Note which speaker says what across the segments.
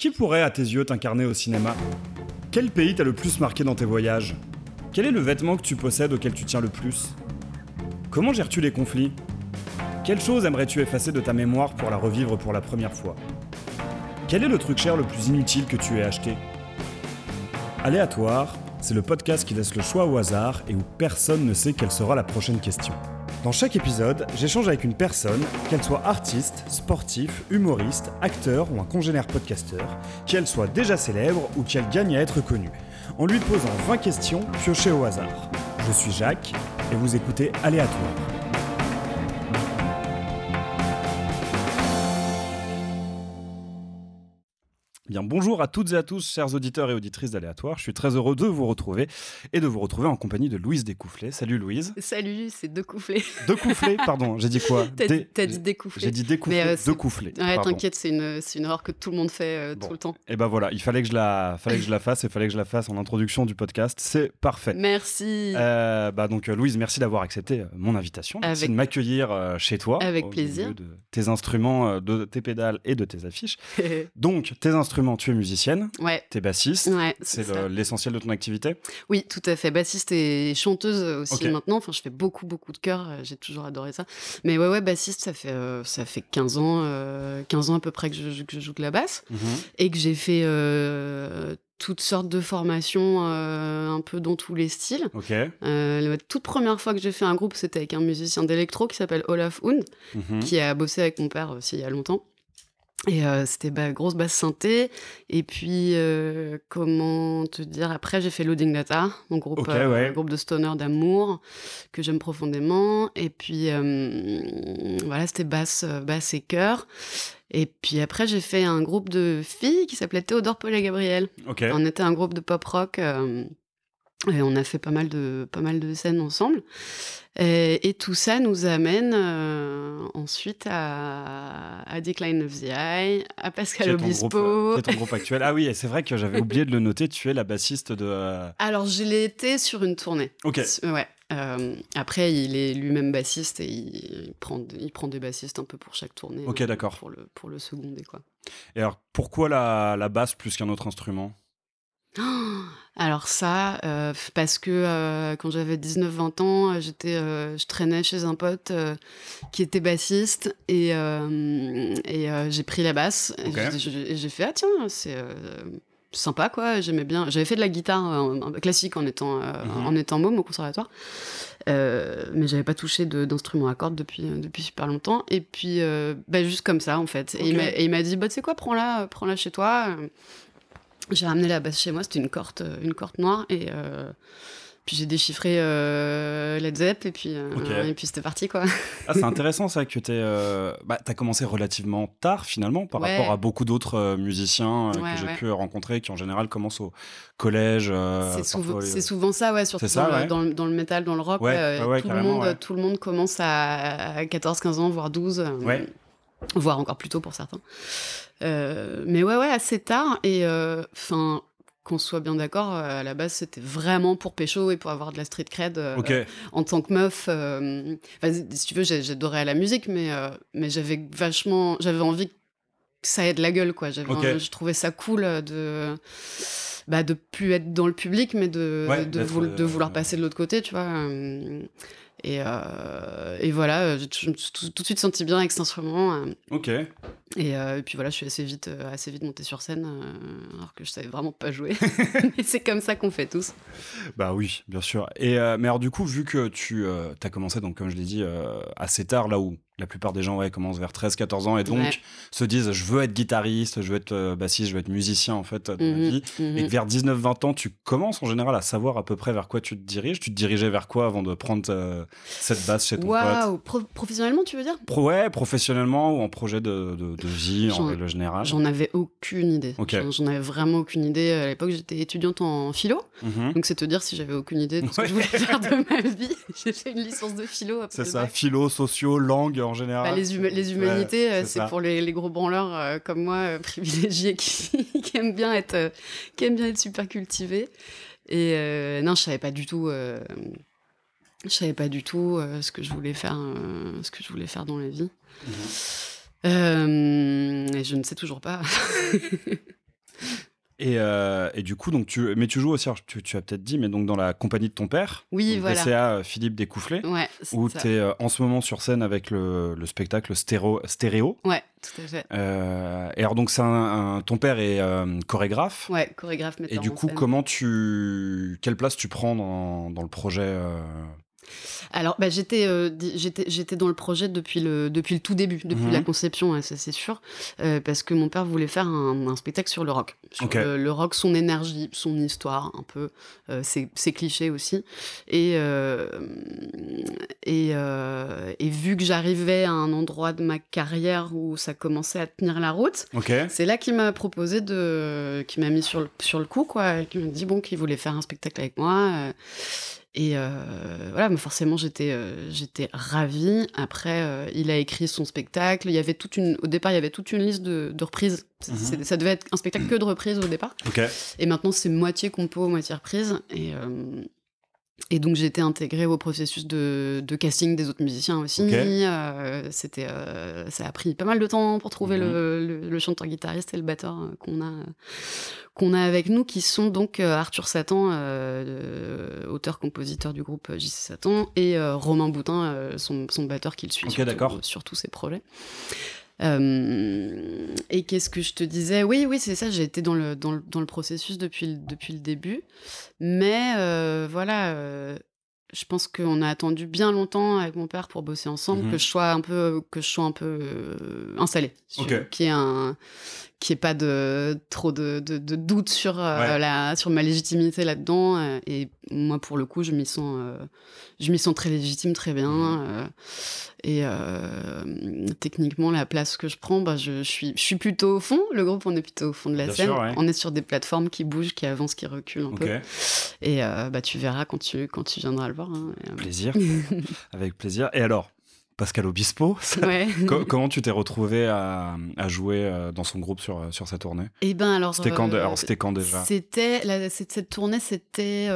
Speaker 1: Qui pourrait, à tes yeux, t'incarner au cinéma Quel pays t'a le plus marqué dans tes voyages Quel est le vêtement que tu possèdes auquel tu tiens le plus Comment gères-tu les conflits Quelle chose aimerais-tu effacer de ta mémoire pour la revivre pour la première fois Quel est le truc cher le plus inutile que tu aies acheté Aléatoire, c'est le podcast qui laisse le choix au hasard et où personne ne sait quelle sera la prochaine question. Dans chaque épisode, j'échange avec une personne, qu'elle soit artiste, sportif, humoriste, acteur ou un congénère podcasteur, qu'elle soit déjà célèbre ou qu'elle gagne à être connue, en lui posant 20 questions piochées au hasard. Je suis Jacques et vous écoutez Aléatoire. Bien, bonjour à toutes et à tous, chers auditeurs et auditrices d'Aléatoire. Je suis très heureux de vous retrouver et de vous retrouver en compagnie de Louise Découfflé. Salut Louise.
Speaker 2: Salut, c'est Découfflé. Découfflé, pardon,
Speaker 1: hein, j'ai dit quoi T'as dit Découfflé. J'ai dit Découfflé, euh, t'inquiète,
Speaker 2: c'est une, une erreur que tout le monde fait euh, tout
Speaker 1: le temps. Et eh ben voilà, il fallait que je la, fallait que je la fasse et fallait que je la fasse en introduction du podcast. C'est parfait.
Speaker 2: Merci.
Speaker 1: Euh, bah donc euh, Louise, merci d'avoir accepté mon invitation. Merci de m'accueillir chez toi. Avec plaisir. de tes instruments, de tes pédales et de tes affiches. donc, tes instruments tu es musicienne, ouais. tu es bassiste, c'est l'essentiel de ton activité Oui, tout à fait,
Speaker 2: bassiste et chanteuse aussi maintenant, enfin je fais beaucoup beaucoup de chœur, euh, j'ai toujours adoré ça. Mais ouais, ouais, bassiste, ça fait, euh, ça fait 15 ans, 15 euh, ans à peu près que je, joue de la basse mhm. et que j'ai fait toutes sortes de formations, un peu dans tous les styles. la toute première fois que j'ai fait un groupe, c'était avec un musicien d'électro qui s'appelle Olaf Hund, mhm. qui a bossé avec mon père aussi il y a longtemps. Et euh, c'était bah, grosse basse synthé. Et puis, euh, comment te dire, après j'ai fait Loading Data, mon groupe, euh, groupe de stoner d'amour, que j'aime profondément. Et puis, voilà, c'était basse, basse et cœur Et puis après, j'ai fait un groupe de filles qui s'appelait Théodore Paul et Gabriel. On était un groupe de pop rock. Et on a fait pas mal de, pas mal de scènes ensemble. Et, tout ça nous amène euh, ensuite à, à Decline of the Eye, à Pascal Obispo. Euh, c'est ton
Speaker 1: groupe actuel. Ah oui, c'est vrai que j'avais oublié de le noter, tu es la bassiste de... Euh,
Speaker 2: alors, je l'ai été sur une tournée. Ok. Ouais. après, il est lui-même bassiste et il, prend, il prend des bassistes un peu pour chaque tournée. Ok, d'accord.
Speaker 1: Pour le, pour le seconder, quoi. Et alors, pourquoi la, la basse plus qu'un autre instrument
Speaker 2: oh alors ça, euh, parce que euh, quand j'avais 19-20 ans, euh, j'étais, je traînais chez un pote qui était bassiste et, j'ai pris la basse. Et j'ai fait, ah tiens, c'est sympa quoi j'aimais bien j'avais fait de la guitare classique en étant mhm. en étant môme au conservatoire mais mais j'avais pas touché d'instrument à cordes depuis depuis super longtemps et puis bah, juste comme ça en fait et il m'a dit bah tu sais quoi prends la prends la chez toi j'ai ramené la basse chez moi, c'était une corte, euh, une corte noire et euh, puis j'ai déchiffré euh, Led Zepp et puis, euh, puis c'était parti quoi.
Speaker 1: ah, c'est intéressant ça que tu bah, as commencé relativement tard finalement par rapport à beaucoup d'autres musiciens que j'ai pu rencontrer qui en général commencent au collège. c'est
Speaker 2: souvent, ça, ouais, surtout dans, le, dans, métal, dans le rock. tout, le monde, tout le monde commence à 14-15 ans, voire 12. Ouais voire encore plus tôt pour certains. Euh, mais ouais, ouais, assez tard. Et euh, enfin, qu'on soit bien d'accord, euh, à la base, c'était vraiment pour pécho et pour avoir de la street cred. en tant que meuf, si tu veux, j'adorais la musique, mais, mais j'avais vachement, j'avais envie que ça ait de la gueule, quoi. J'avais je trouvais ça cool de. Bah, de plus être dans le public, mais de, de, de, vouloir passer de l'autre côté, tu vois. Et, euh, et, voilà, je me suis tout, de suite senti bien avec cet instrument. Euh. Ok. Euh, et, puis voilà, je suis assez vite, assez vite montée sur scène, alors que je savais vraiment pas jouer. Mais c'est comme ça qu'on fait tous.
Speaker 1: Bah oui, bien sûr. Et mais alors du coup, vu que tu as commencé, donc comme je l'ai dit, assez tard, là où la plupart des gens ouais, commencent vers 13-14 ans et donc se disent je veux être guitariste, je veux être euh, bassiste, je veux être musicien en fait ma mhm, vie. Mhm. Et vers 19-20 ans, tu commences en général à savoir à peu près vers quoi tu te diriges. Tu te dirigeais vers quoi avant de prendre euh, cette basse chez ton
Speaker 2: Professionnellement, tu veux dire Ouais,
Speaker 1: professionnellement ou en projet de, vie en, général J'en avais aucune idée. J'en
Speaker 2: avais vraiment aucune idée. À l'époque, j'étais étudiante en philo. Mhm. Donc c'est te dire si j'avais aucune idée de ce que je voulais faire de ma vie. J'ai fait une licence de philo. C'est ça,
Speaker 1: philo, socio, langue en général. Bah, les, les, humanités, euh, c'est pour
Speaker 2: les, gros branleurs euh, comme moi, euh, privilégiés, qui, aiment bien être, qui bien être super cultivés. Et non, je savais pas du tout. je savais pas du tout ce que je voulais faire, ce que je voulais faire dans la vie. Mhm. je ne sais toujours pas.
Speaker 1: Euh, et, du coup, donc tu, mais tu joues aussi, tu, as peut-être dit, mais donc dans la compagnie de ton père, oui, donc, voilà. Euh, Philippe Découfflé, ouais, où tu es euh, en ce moment sur scène avec le, spectacle stéro, Stéréo.
Speaker 2: Ouais, tout à fait.
Speaker 1: et alors, donc, c'est ton père est chorégraphe. Ouais,
Speaker 2: chorégraphe, Et du coup, comment
Speaker 1: tu. Quelle place tu prends dans, dans le projet
Speaker 2: alors, bah, euh, j'étais, j'étais, dans le projet depuis le, depuis le tout début, depuis mhm. la conception, ça c'est sûr, euh, parce que mon père voulait faire un, spectacle sur le rock. le, rock, son énergie, son histoire, un peu, euh, ses, clichés aussi. Et, et, vu que j'arrivais à un endroit de ma carrière où ça commençait à tenir la route, c'est là qu'il m'a proposé de. qui m'a mis sur le, sur le coup, quoi, m'a dit, bon, qu'il voulait faire un spectacle avec moi. Et euh, voilà, mais forcément, j'étais euh, j'étais ravie. Après, euh, il a écrit son spectacle. Il y avait toute une, au départ, il y avait toute une liste de, reprises. Mhm. Ça devait être un spectacle que de reprises au départ. Et maintenant, c'est moitié compo, moitié reprise. Et et donc j'ai été intégrée au processus de, casting des autres musiciens aussi. Euh, c'était, euh, ça a pris pas mal de temps pour trouver le, mhm. chanteur-guitariste et le batteur euh, qu'on a qu'on a avec nous, qui sont donc Arthur Satan, auteur-compositeur du groupe JC Satan, et Romain Boutin, son, batteur qui le suit sur, tous ses projets. Euh, et qu'est-ce que je te disais Oui, oui, c'est ça, j'ai été dans le, dans le, dans le, processus depuis le, depuis le début. Mais euh, voilà, euh, je pense qu'on a attendu bien longtemps avec mon père pour bosser ensemble, mhm. que je sois un peu, que je sois un peu installée, qu'il qui est qui est pas de trop de, de, doute sur la, sur ma légitimité là-dedans. et moi, pour le coup, je m'y sens, euh, je m'y sens très légitime, très bien. Mmh. Euh, et euh, techniquement, la place que je prends, bah, je, suis, je suis plutôt au fond. Le groupe, on est plutôt au fond de la scène. On est sur des plateformes qui bougent, qui avancent, qui reculent un peu. Et bah, tu verras quand tu,
Speaker 1: quand tu viendras le voir. Hein, plaisir. Avec plaisir. Et alors, Pascal Obispo. comment tu t'es retrouvé à, jouer euh, dans son groupe sur, euh, sur sa tournée
Speaker 2: eh ben alors. C'était quand, euh, déjà C'était cette tournée, c'était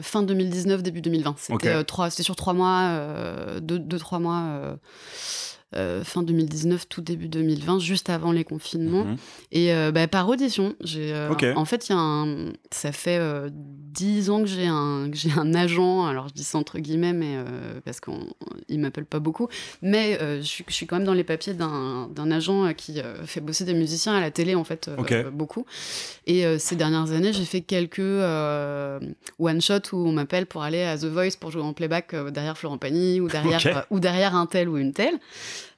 Speaker 2: fin 2019, début 2020. C'était sur trois mois, deux trois mois euh, fin 2019, tout début 2020, juste avant les confinements. Mhm. Et euh, bah, par audition, j'ai. Euh, en fait, il y a Ça fait dix ans que j'ai un j'ai un agent. Alors je dis ça entre guillemets, mais parce qu'il m'appelle pas beaucoup. Mais je, suis quand même dans les papiers d'un agent qui fait bosser des musiciens à la télé en fait beaucoup. Et ces dernières années, j'ai fait quelques one shot où on m'appelle pour aller à The Voice pour jouer en playback derrière Florent Pagny ou derrière ou derrière un tel ou une telle.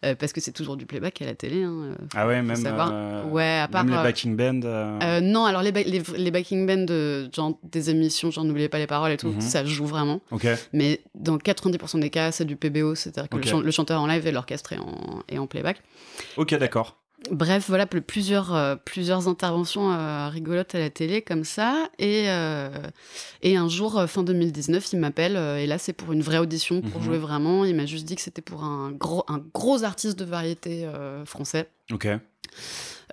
Speaker 2: Euh, parce que c'est toujours du playback à la télé. Hein, euh, ah ouais, même, euh, ouais, à part, les backing
Speaker 1: bands.
Speaker 2: non, alors les, les, backing bands genre, des émissions, genre n'oubliez pas les paroles et tout, mhm. ça joue vraiment. Mais dans 90% des cas, c'est du PBO, c'est-à-dire que le, chanteur en live et l'orchestre en, et en playback.
Speaker 1: Ok, d'accord.
Speaker 2: Bref, voilà plusieurs, euh, plusieurs interventions euh, rigolotes à la télé comme ça. Et, euh, et un jour, fin 2019, il m'appelle. et là, c'est pour une vraie audition, pour mhm. jouer vraiment. Il m'a juste dit que c'était pour un gros, un gros artiste de variété français. Ok.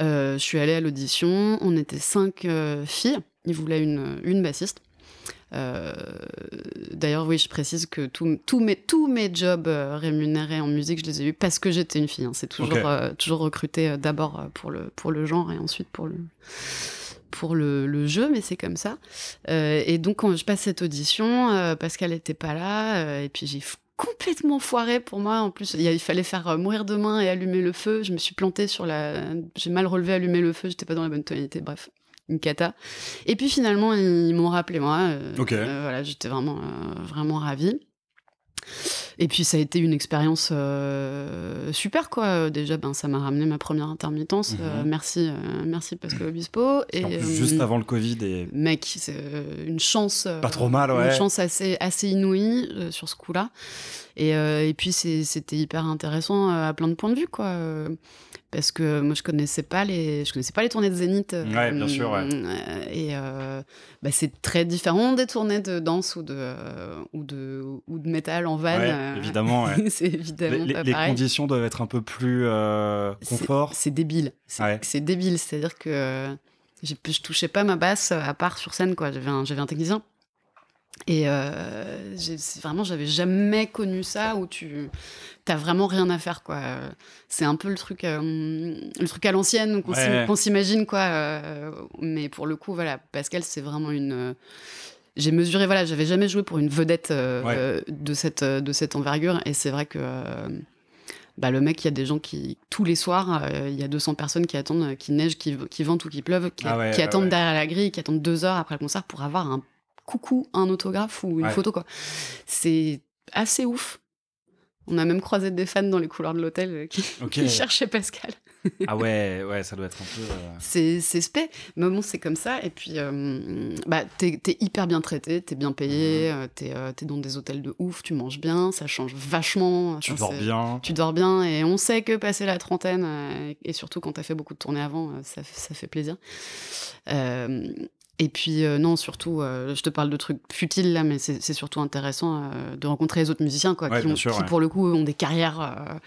Speaker 2: je suis allée à l'audition. On était cinq filles. Il voulait une bassiste. Euh, d'ailleurs, oui, je précise que tout, mes, tous mes jobs euh, rémunérés en musique, je les ai eus parce que j'étais une fille. Hein. C'est toujours, euh, toujours recruté d'abord pour le, pour le genre et ensuite pour le pour le, jeu, mais c'est comme ça. et donc, quand je passe cette audition, Pascal n'était pas là, et puis j'ai complètement foiré pour moi. En plus, il fallait faire mourir demain et allumer le feu. Je me suis plantée sur la. J'ai mal relevé allumer le feu, j'étais pas dans la bonne tonalité, bref une cata. Et puis finalement, ils m'ont rappelé moi. Euh, okay. Euh, voilà, j'étais vraiment, euh, vraiment ravie. Et puis ça a été une expérience super quoi. Déjà, ben ça m'a ramené ma première intermittence. Mhm. Merci, merci, parce que Pascal Obispo. Et, juste avant le
Speaker 1: Covid et
Speaker 2: mec, c'est une chance. Pas trop mal, ouais. Une chance assez assez inouïe sur ce coup-là. Et, et puis c'était hyper intéressant à plein de points de vue quoi parce que moi je connaissais pas les je connaissais pas les tournées de Zénith euh, ouais, bien sûr euh, et euh, bah, c'est très différent des tournées de danse ou de ou de ou de métal en van ouais, évidemment c'est évidemment les, les conditions doivent être un peu plus confort c'est débile c'est débile c'est à dire que je touchais pas ma basse à part sur scène quoi j'avais un, un technicien et euh, vraiment, j'avais jamais connu ça où tu t'as vraiment rien à faire quoi. C'est un peu le truc, euh, le truc à l'ancienne qu'on s'imagine quoi. Euh, mais pour le coup, voilà, Pascal, c'est vraiment une. Euh, j'ai mesuré, voilà, j'avais jamais joué pour une vedette de cette de cette envergure et c'est vrai que. Bah, le mec, il y a des gens qui, tous les soirs, il y a 200 personnes qui attendent qui neigent, neige, qui ou qui, pleuvent, qui ah attendent derrière la grille, qui attendent deux heures après le concert pour avoir un coucou un autographe ou une photo, quoi. C'est assez ouf. On a même croisé des fans dans les couloirs de l'hôtel euh, qui, cherchaient Pascal. ah
Speaker 1: ouais, ouais, ça doit être un peu. Euh,
Speaker 2: c'est, c'est spé. Mais bon, c'est comme ça. Et puis, euh, bah, t'es, hyper bien traité, t'es bien payé, mhm. t'es, dans des hôtels de ouf, tu manges bien, ça change vachement. Tu dors bien. Et on sait que passer la trentaine, et surtout quand t'as fait beaucoup de tournées avant, ça, ça fait plaisir. Et puis, euh, non, surtout, euh, je te parle de trucs futiles là, mais c'est surtout intéressant euh, de rencontrer les autres musiciens, quoi, qui, pour le coup ont des carrières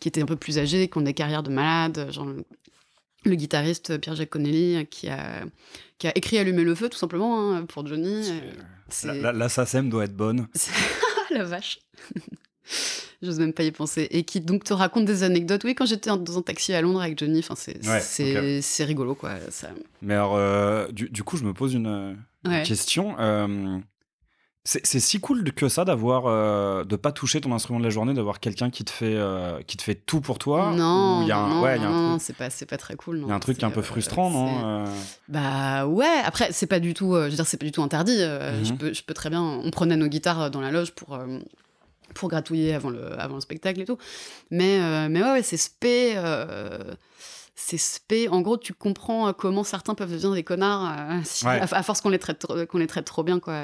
Speaker 2: qui étaient un peu plus âgées, qui ont des carrières de malades. Genre le guitariste Pierre-Jacques Connelly qui a, qui a écrit Allumer le feu, tout simplement, hein, pour Johnny.
Speaker 1: La là, doit être bonne.
Speaker 2: Ah, la vache. J'ose même pas y penser. Et qui donc te raconte des anecdotes. Oui, quand j'étais dans un taxi à Londres avec Johnny, c'est rigolo, quoi. Ça...
Speaker 1: Mais alors, euh, du, du, coup, je me pose une, question. Euh, c'est si cool que ça d'avoir ne euh, de pas toucher ton instrument de la journée, d'avoir quelqu'un qui te fait qui te fait tout pour toi. Non, c'est
Speaker 2: pas c'est pas très cool. Il y a
Speaker 1: un truc qui est un peu frustrant, non
Speaker 2: Bah ouais. Après, c'est pas du tout. je veux dire, c'est pas du tout interdit. je, mhm. peux, je peux très bien. On prenait nos guitares dans la loge pour pour gratouiller avant le, avant le spectacle et tout. Mais, euh, mais ouais, c'est spé. Euh, c'est spé. En gros, tu comprends euh, comment certains peuvent devenir des connards à, force qu'on les, traite, qu'on les traite trop bien, quoi.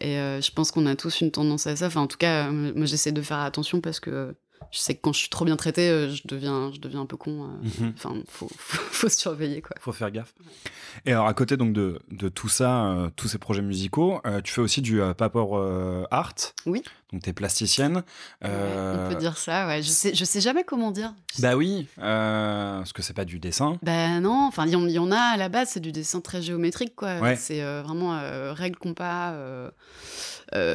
Speaker 2: Et je pense qu'on a tous une tendance à ça. Enfin, en tout cas, moi, j'essaie de faire attention parce que je sais que quand je suis trop bien traité, je deviens, je deviens un peu con. Mhm. Enfin, faut, faut, se surveiller, quoi. Faut faire gaffe.
Speaker 1: Et alors, à côté donc de, de tout ça, tous ces projets musicaux, tu fais aussi du paper art. Oui. Donc, tu es plasticienne. on euh, peut
Speaker 2: dire ça, ouais. Je sais, je sais jamais comment dire.
Speaker 1: Bah oui, euh, parce que c'est pas du dessin.
Speaker 2: Bah non, enfin, il y, en a à la base, c'est du dessin très géométrique, quoi. C'est euh, vraiment règle, compas,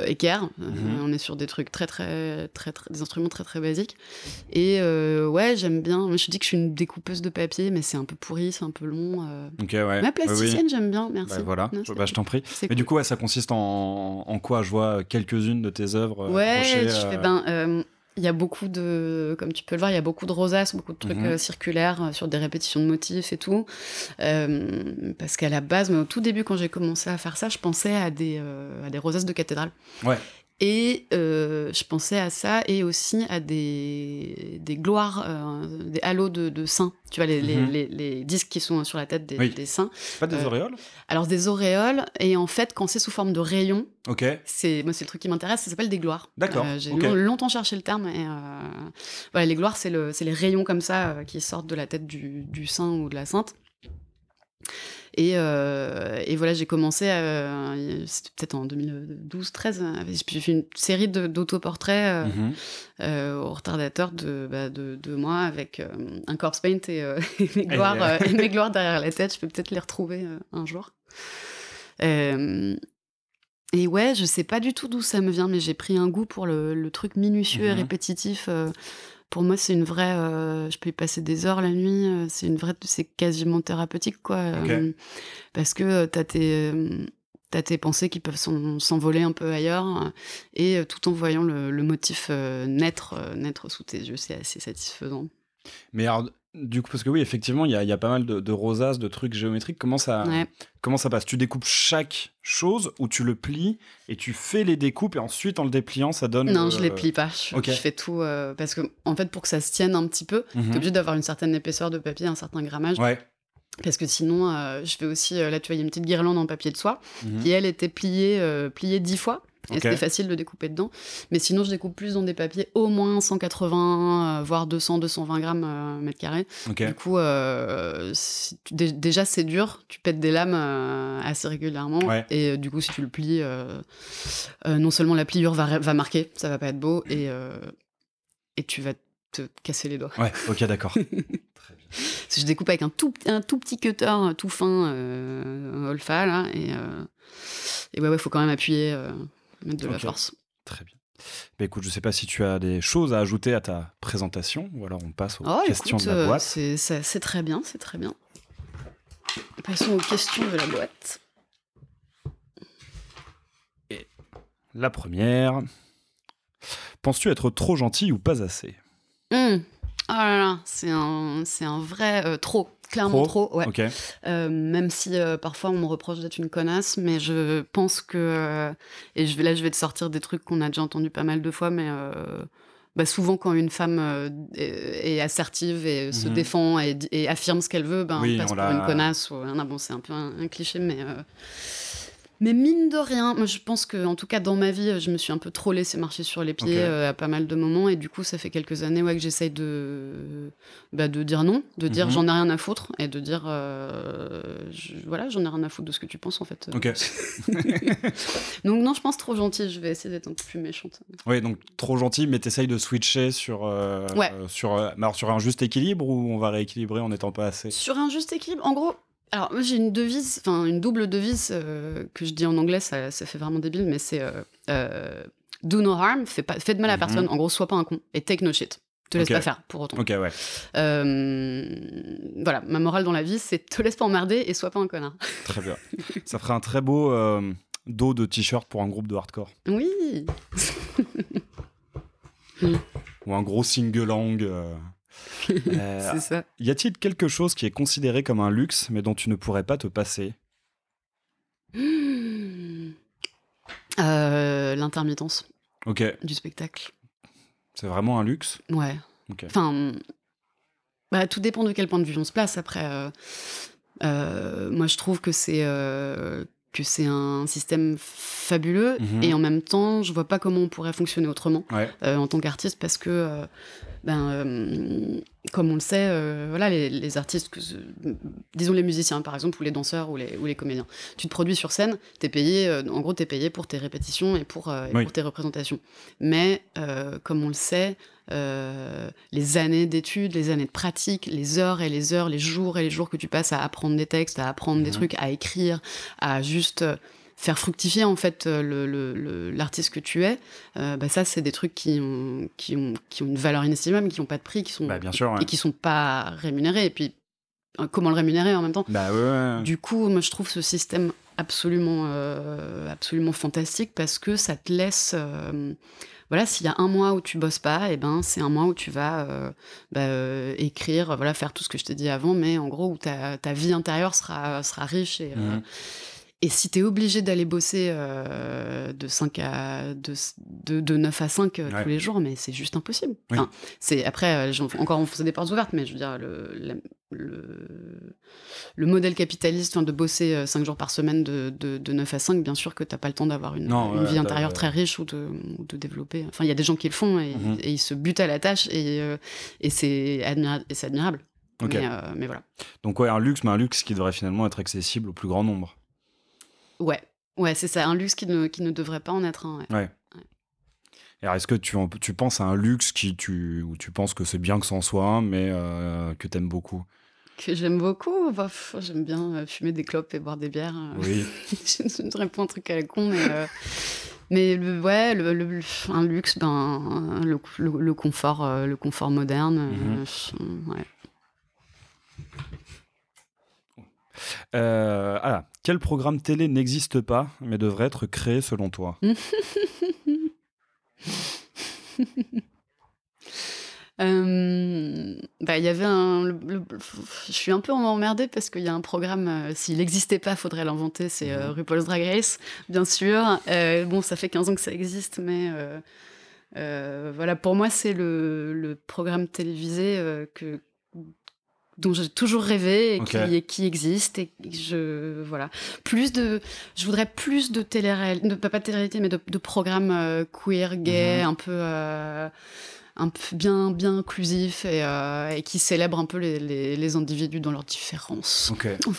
Speaker 2: équerre. Mhm. on est sur des trucs très, très, très, très des instruments très, très basiques. Et ouais, j'aime bien. Je dis que je suis une découpeuse de papier, mais c'est un peu pourri, c'est un peu long. Ok, ouais. Ma plasticienne, j'aime bien, bah merci. Bah, voilà, je
Speaker 1: t'en prie. Mais du coup, ça consiste en, en quoi Je vois quelques-unes de tes œuvres euh, ouais, fais euh, ben.
Speaker 2: Il euh, y a beaucoup de, comme tu peux le voir, il y a beaucoup de rosaces, beaucoup de trucs mhm. circulaires sur des répétitions de motifs et tout. parce qu'à la base, au tout début, quand j'ai commencé à faire ça, je pensais à des, à des rosaces de cathédrale. Ouais. Et euh, je pensais à ça et aussi à des, des gloires, euh, des halos de, saints. Tu vois, les, mhm. les, les, disques qui sont sur la tête des, des saints. Pas des euh, auréoles Alors, des auréoles. Et en fait, quand c'est sous forme de rayons, c'est moi, c'est le truc qui m'intéresse, ça s'appelle des gloires. D'accord. J'ai longtemps cherché le terme. Et, voilà, les gloires, c'est le, les rayons comme ça qui sortent de la tête du, du saint ou de la sainte. Euh, et, voilà, j'ai commencé, euh, c'était peut-être en 2012-13, euh, j'ai fait une série d'autoportraits mhm. au retardateur bah, de, de, moi avec un corpse paint et, et mes, gloires, derrière la tête. Je peux peut-être les retrouver un jour. et ouais, je sais pas du tout d'où ça me vient, mais j'ai pris un goût pour le, truc minutieux et mhm. répétitif pour moi, c'est une vraie. Euh, je peux y passer des heures la nuit. Euh, c'est une vraie. C'est quasiment thérapeutique, quoi. Euh, parce que t'as tes. As tes pensées qui peuvent s'envoler un peu ailleurs et tout en voyant le, motif naître, naître sous tes yeux, c'est assez
Speaker 1: satisfaisant. Mais alors, du coup, parce que oui, effectivement, il y a, pas mal de, rosaces, de trucs géométriques. Comment ça, comment ça passe Tu découpes chaque chose ou tu le plies et tu fais les découpes et ensuite en le dépliant, ça donne. Non, je les euh, plie pas. Je, fais
Speaker 2: tout euh, parce que en fait, pour que ça se tienne un petit peu, tu mhm. t'es obligé d'avoir une certaine épaisseur de papier, un certain grammage. Ouais. Parce que sinon, euh, je fais aussi là, tu vois, une petite guirlande en papier de soie mhm. qui elle était pliée, pliée dix fois c'était facile de découper dedans. Mais sinon, je découpe plus dans des papiers au moins 180, euh, voire 200, 220 grammes m euh, mètre carré. Du coup, euh, déjà, c'est dur. Tu pètes des lames assez régulièrement. Et du coup, si tu le plies, non seulement la pliure va, marquer, ça va pas être beau, et, et tu vas te casser les doigts. Ouais,
Speaker 1: ok, d'accord. Très
Speaker 2: Je découpe avec un tout, un tout petit cutter tout fin, olfa, là, et, et ouais, ouais, faut quand même appuyer de la force.
Speaker 1: Très bien. mais bah, écoute, je ne sais pas si tu as des choses à ajouter à ta présentation, ou alors on passe aux oh, questions de la euh, boîte.
Speaker 2: C'est très bien, c'est très bien. Passons aux questions de la boîte.
Speaker 1: Et la première. Penses-tu être trop gentil ou pas assez
Speaker 2: hum. Oh là là, c'est un, un vrai euh, trop. Clairement trop, ouais. Euh, même si euh, parfois on me reproche d'être une connasse, mais je pense que. Euh, et là, je vais te sortir des trucs qu'on a déjà entendu pas mal de fois, mais. Bah, souvent quand une femme est, assertive et se mhm. défend et, affirme ce qu'elle veut, ben, passe pour une connasse. Ou, ah, bon, c'est un peu un, cliché, mais mais mine de rien, je pense que, en tout cas dans ma vie, je me suis un peu trop laissé marcher sur les pieds euh, à pas mal de moments. Et du coup, ça fait quelques années ouais, que j'essaye de, bah, de dire non, de dire mhm. j'en ai rien à foutre et de dire euh, voilà, j'en ai rien à foutre de ce que tu penses en fait. donc, non, je pense trop gentil, je vais essayer d'être un peu plus méchante.
Speaker 1: Oui, donc trop gentil, mais t'essayes de switcher sur, euh, sur, alors, sur un juste équilibre ou on va rééquilibrer en n'étant pas assez Sur
Speaker 2: un juste équilibre, en gros, alors, moi, j'ai une devise, enfin, une double devise euh, que je dis en anglais, ça, fait vraiment débile, mais c'est euh, euh, do no harm, fais, pas, fais de mal à mhm. personne, en gros, sois pas un con, et take no shit. Te laisse pas faire, pour autant. Ok, ouais. voilà, ma morale dans la vie, c'est te laisse pas emmerder et sois pas un connard.
Speaker 1: Très bien. ça ferait un très beau dos de t-shirt pour un groupe de hardcore. Oui Ou un gros single-lang. Euh, c'est ça. Y a-t-il quelque chose qui est considéré comme un luxe, mais dont tu ne pourrais pas te passer
Speaker 2: euh, L'intermittence. Ok. Du spectacle.
Speaker 1: C'est vraiment un luxe Ouais. Enfin,
Speaker 2: bah, tout dépend de quel point de vue on se place. Après, euh, moi, je trouve que c'est que c'est un système fabuleux mhm. et en même temps, je vois pas comment on pourrait fonctionner autrement en tant qu'artiste parce que ben, euh, comme on le sait, euh, voilà, les, artistes, que, disons les musiciens par exemple, ou les danseurs ou les, comédiens, tu te produis sur scène, t'es payé, euh, en gros, tu es payé pour tes répétitions et pour, tes représentations. Mais comme on le sait, les années d'études, les années de pratique, les heures et les heures, les jours et les jours que tu passes à apprendre des textes, à apprendre des mhm. trucs, à écrire, à juste faire fructifier en fait euh, l'artiste que tu es, euh, bah, ça c'est des trucs qui ont, qui ont, une valeur inestimable, qui n'ont pas de prix, qui sont bah, et qui sont pas rémunérés. Et puis euh, comment le rémunérer en même temps bah, Du coup, moi je trouve ce système absolument, absolument fantastique parce que ça te laisse. voilà, s'il y a un mois où tu bosses pas, et eh ben c'est un mois où tu vas écrire, voilà, faire tout ce que je t'ai dit avant, mais en gros où ta, vie intérieure sera, sera riche et, mhm. Et si tu es obligé d'aller bosser euh, de, 5 à, 9 à 5 euh, tous les jours, mais c'est juste impossible. c'est, après, euh, encore, on faisait des portes ouvertes, mais je veux dire, le, le, modèle capitaliste de bosser 5 jours par semaine de, 9 à 5, bien sûr que tu n'as pas le temps d'avoir une, vie bah, intérieure très riche ou de, développer. Enfin, il y a des gens qui le font et, mhm. ils se butent à la tâche et, et c'est admirable. Mais, voilà.
Speaker 1: Donc, un luxe, mais un luxe qui devrait finalement être accessible au plus grand nombre.
Speaker 2: Ouais, ouais, c'est ça, un luxe qui ne, qui ne devrait pas en être un.
Speaker 1: Ouais. est-ce que tu, en, tu penses à un luxe qui, tu, où tu penses que c'est bien que ça en soit mais euh, que t'aimes beaucoup
Speaker 2: que j'aime beaucoup. Bah, j'aime bien euh, fumer des clopes et boire des bières. Euh. Oui. je ne pas un truc à la con, mais, euh, mais ouais, le, le, un luxe, ben, le, le confort, le confort moderne.
Speaker 1: Voilà. Mhm. ouais. Ah quel programme télé n'existe pas, mais devrait être créé selon toi
Speaker 2: euh, bah, il y avait un. je suis un peu emmerdée parce qu'il y a un programme. Euh, s'il n'existait pas, faudrait l'inventer. C'est euh, mhm. RuPaul's Drag Race, bien sûr. bon, ça fait 15 ans que ça existe, mais voilà, pour moi, c'est le, programme télévisé que, dont j'ai toujours rêvé et qui, existe et je voilà plus de je voudrais plus de télé réalité pas, de télé mais de, programmes euh, queer gay mhm. un peu euh, un peu bien bien inclusif euh, et, qui célèbrent un peu les, les, individus dans leurs différences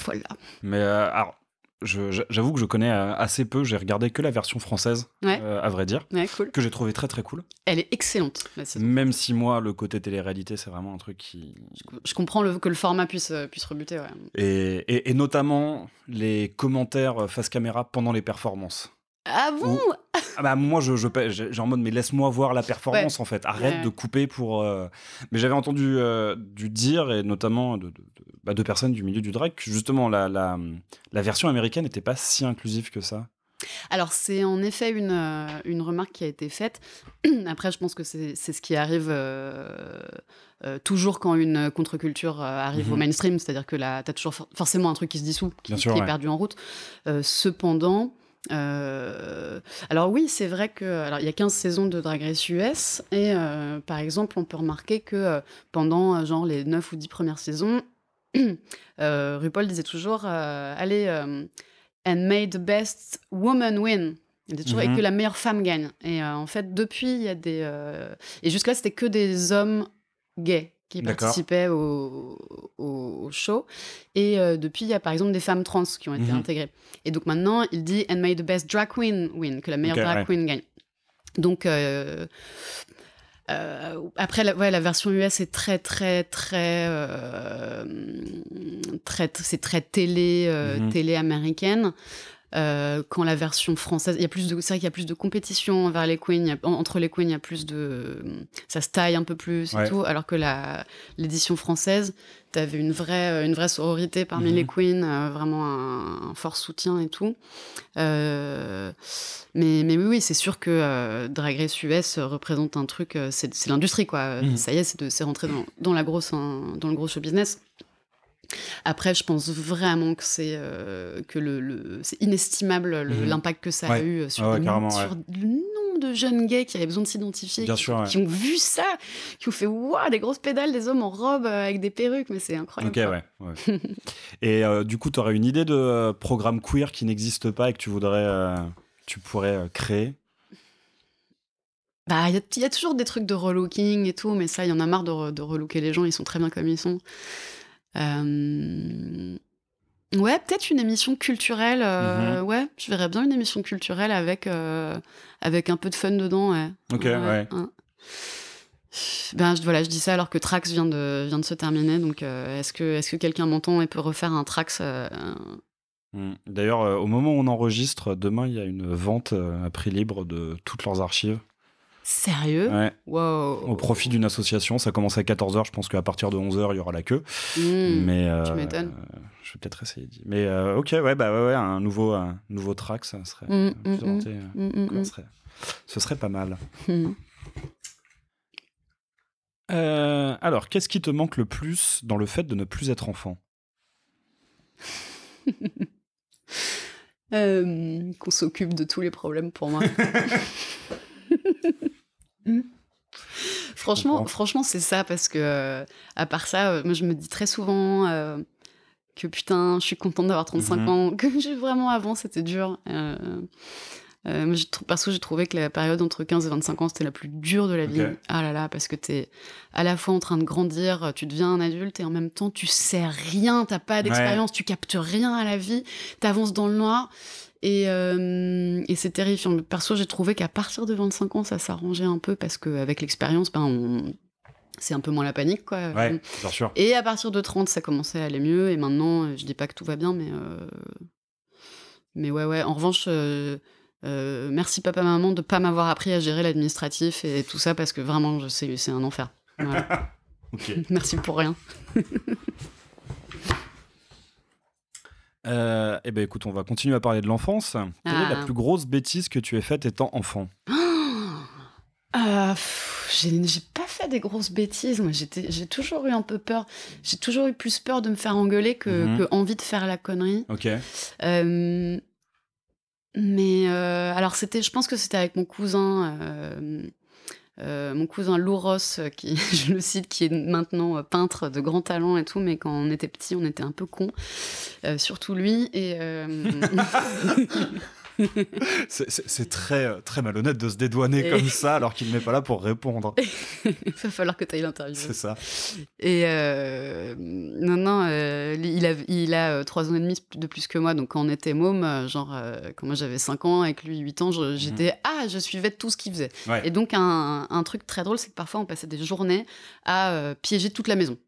Speaker 2: voilà
Speaker 1: mais alors j'avoue que je connais euh, assez peu. J'ai regardé que la version française, euh, à vrai dire, que j'ai trouvé très très cool. Elle est excellente. Même si moi, le côté télé-réalité, c'est vraiment un truc qui. Je,
Speaker 2: comprends que le format puisse euh, puisse rebuter. Ouais.
Speaker 1: Et, notamment les commentaires face caméra pendant les performances. Ah bon ah bah moi je j'ai en mode mais laisse-moi voir la performance en fait arrête de couper pour mais j'avais entendu du dire et notamment de bah, de personnes du milieu du drag, justement la, version américaine n'était pas si inclusive que ça
Speaker 2: alors c'est en effet une, euh, remarque qui a été faite. Après, je pense que c'est ce qui arrive euh, euh, toujours quand une contre-culture arrive au mhm. mainstream, c'est-à-dire que là, tu as toujours forcément un truc qui se dissout, qui, est perdu en route. cependant, alors oui, c'est vrai qu'il y a 15 saisons de Drag Race US et par exemple, on peut remarquer que pendant genre les 9 ou 10 premières saisons, Euh, RuPaul disait toujours euh, Allez, euh, and may the best woman win. Il disait toujours Et que mhm. la meilleure femme gagne. Et en fait, depuis, il y a des. Et jusque-là, c'était que des hommes gays qui participaient au, show. Et depuis, il y a par exemple des femmes trans qui ont été mhm. intégrées. Et donc maintenant, il dit And may the best drag queen win, que la meilleure drag queen gagne. Donc, euh, après, la, ouais, la version US est très, très, très, euh, très c'est très télé, euh, mhm. télé américaine. Euh, quand la version française, il y a plus de, c'est vrai qu'il y a plus de compétition les queens, entre les queens, il y a plus de, ça se taille un peu plus et tout, alors que la l'édition française, t'avais une vraie, une vraie sororité parmi mhm. les queens, euh, vraiment un, fort soutien et tout. Euh, mais, mais oui, c'est sûr que Drag Race US représente un truc, c'est, l'industrie quoi. Mhm. Ça y est, c'est, rentré dans, la grosse, hein, dans le gros show business. Après, je pense vraiment que c'est euh, que le, inestimable mhm. l'impact que ça a eu sur, ah le, nombre de jeunes gays qui avaient besoin de s'identifier, qui, ont vu ça, qui ont fait waouh des grosses pédales, des hommes en robe euh, avec des perruques, mais c'est incroyable.
Speaker 1: ouais. et euh, du coup, tu aurais une idée de programme queer qui n'existe pas et que tu voudrais, tu pourrais créer
Speaker 2: bah, il y, a toujours des trucs de relooking et tout, mais ça, il y en a marre de, de relooker les gens, ils sont très bien comme ils sont. Euh, ouais, peut-être une émission culturelle. Euh, mhm. Ouais, je verrais bien une émission culturelle avec, euh, avec un peu de fun dedans. Ok, ouais. Ben, je, voilà, je dis ça alors que Trax vient de, vient de se terminer. Donc, est-ce que, est -ce que quelqu'un m'entend et peut refaire un Trax
Speaker 1: hmm. D'ailleurs, au moment où on enregistre, demain, il y a une vente à prix libre de toutes leurs archives.
Speaker 2: Sérieux ouais.
Speaker 1: Au profit d'une association, ça commence à 14h, je pense qu'à partir de 11h, il y aura la queue. Hmm. mais, euh, euh, je vais peut-être essayer. Mais euh, ok, ouais, bah ouais, un, nouveau, nouveau track, ça serait, ce serait pas mal. Hmm. alors, qu'est-ce qui te manque le plus dans le fait de ne plus être enfant
Speaker 2: Qu'on s'occupe de tous les problèmes pour moi. Hmm. Franchement, franchement, c'est ça parce que euh, à part ça, euh, je me dis très souvent euh, que putain, je suis contente d'avoir 35 mhm. ans. Que j'ai vraiment avant, c'était dur. parce que perso, j'ai trouvé que la période entre 15 et 25 ans, c'était la plus dure de la vie. Ah là là, parce que t'es à la fois en train de grandir, tu deviens un adulte et en même temps, tu sais rien, t'as pas d'expérience, tu captes rien à la vie, t'avances dans le noir. Euh, et, c'est terrifiant. Perso, j'ai trouvé qu'à partir de 25 ans, ça s'arrangeait un peu parce qu'avec l'expérience, ben, c'est un peu moins la panique. Quoi. Ouais, bien sûr. Et à partir de 30, ça commençait à aller mieux. Et maintenant, je dis pas que tout va bien, mais. Euh, mais ouais, ouais. En revanche. Euh, merci papa maman de pas m'avoir appris à gérer l'administratif et tout ça parce que vraiment je sais c'est un enfer. Merci pour rien.
Speaker 1: Euh, eh ben écoute, on va continuer à parler de l'enfance. Quelle est la ah. plus grosse bêtise que tu aies faite étant enfant
Speaker 2: euh, j'ai pas fait des grosses bêtises. Moi, j'ai toujours eu un peu peur. J'ai toujours eu plus peur de me faire engueuler que, mhm. envie de faire la connerie. Ok. Euh, mais euh, alors, c'était, je pense que c'était avec mon cousin. Euh, mon cousin Louros, euh, qui, je le cite, qui est maintenant euh, peintre de grand talent et tout, mais quand on était petit, on était un peu con, surtout lui. Et
Speaker 1: c'est très, euh, très malhonnête de se dédouaner comme ça alors qu'il n'est pas là pour répondre. Il va falloir que tu ailles l'interviewer. C'est ça.
Speaker 2: Et euh, non, non, euh, il a, il a trois ans et demi de plus que moi. Donc quand on était môme, genre quand moi j'avais 5 ans et lui 8 ans, mhm. j'étais ah, je suivais tout ce qu'il faisait. Et donc un, truc très drôle, c'est que parfois on passait des journées à piéger toute la maison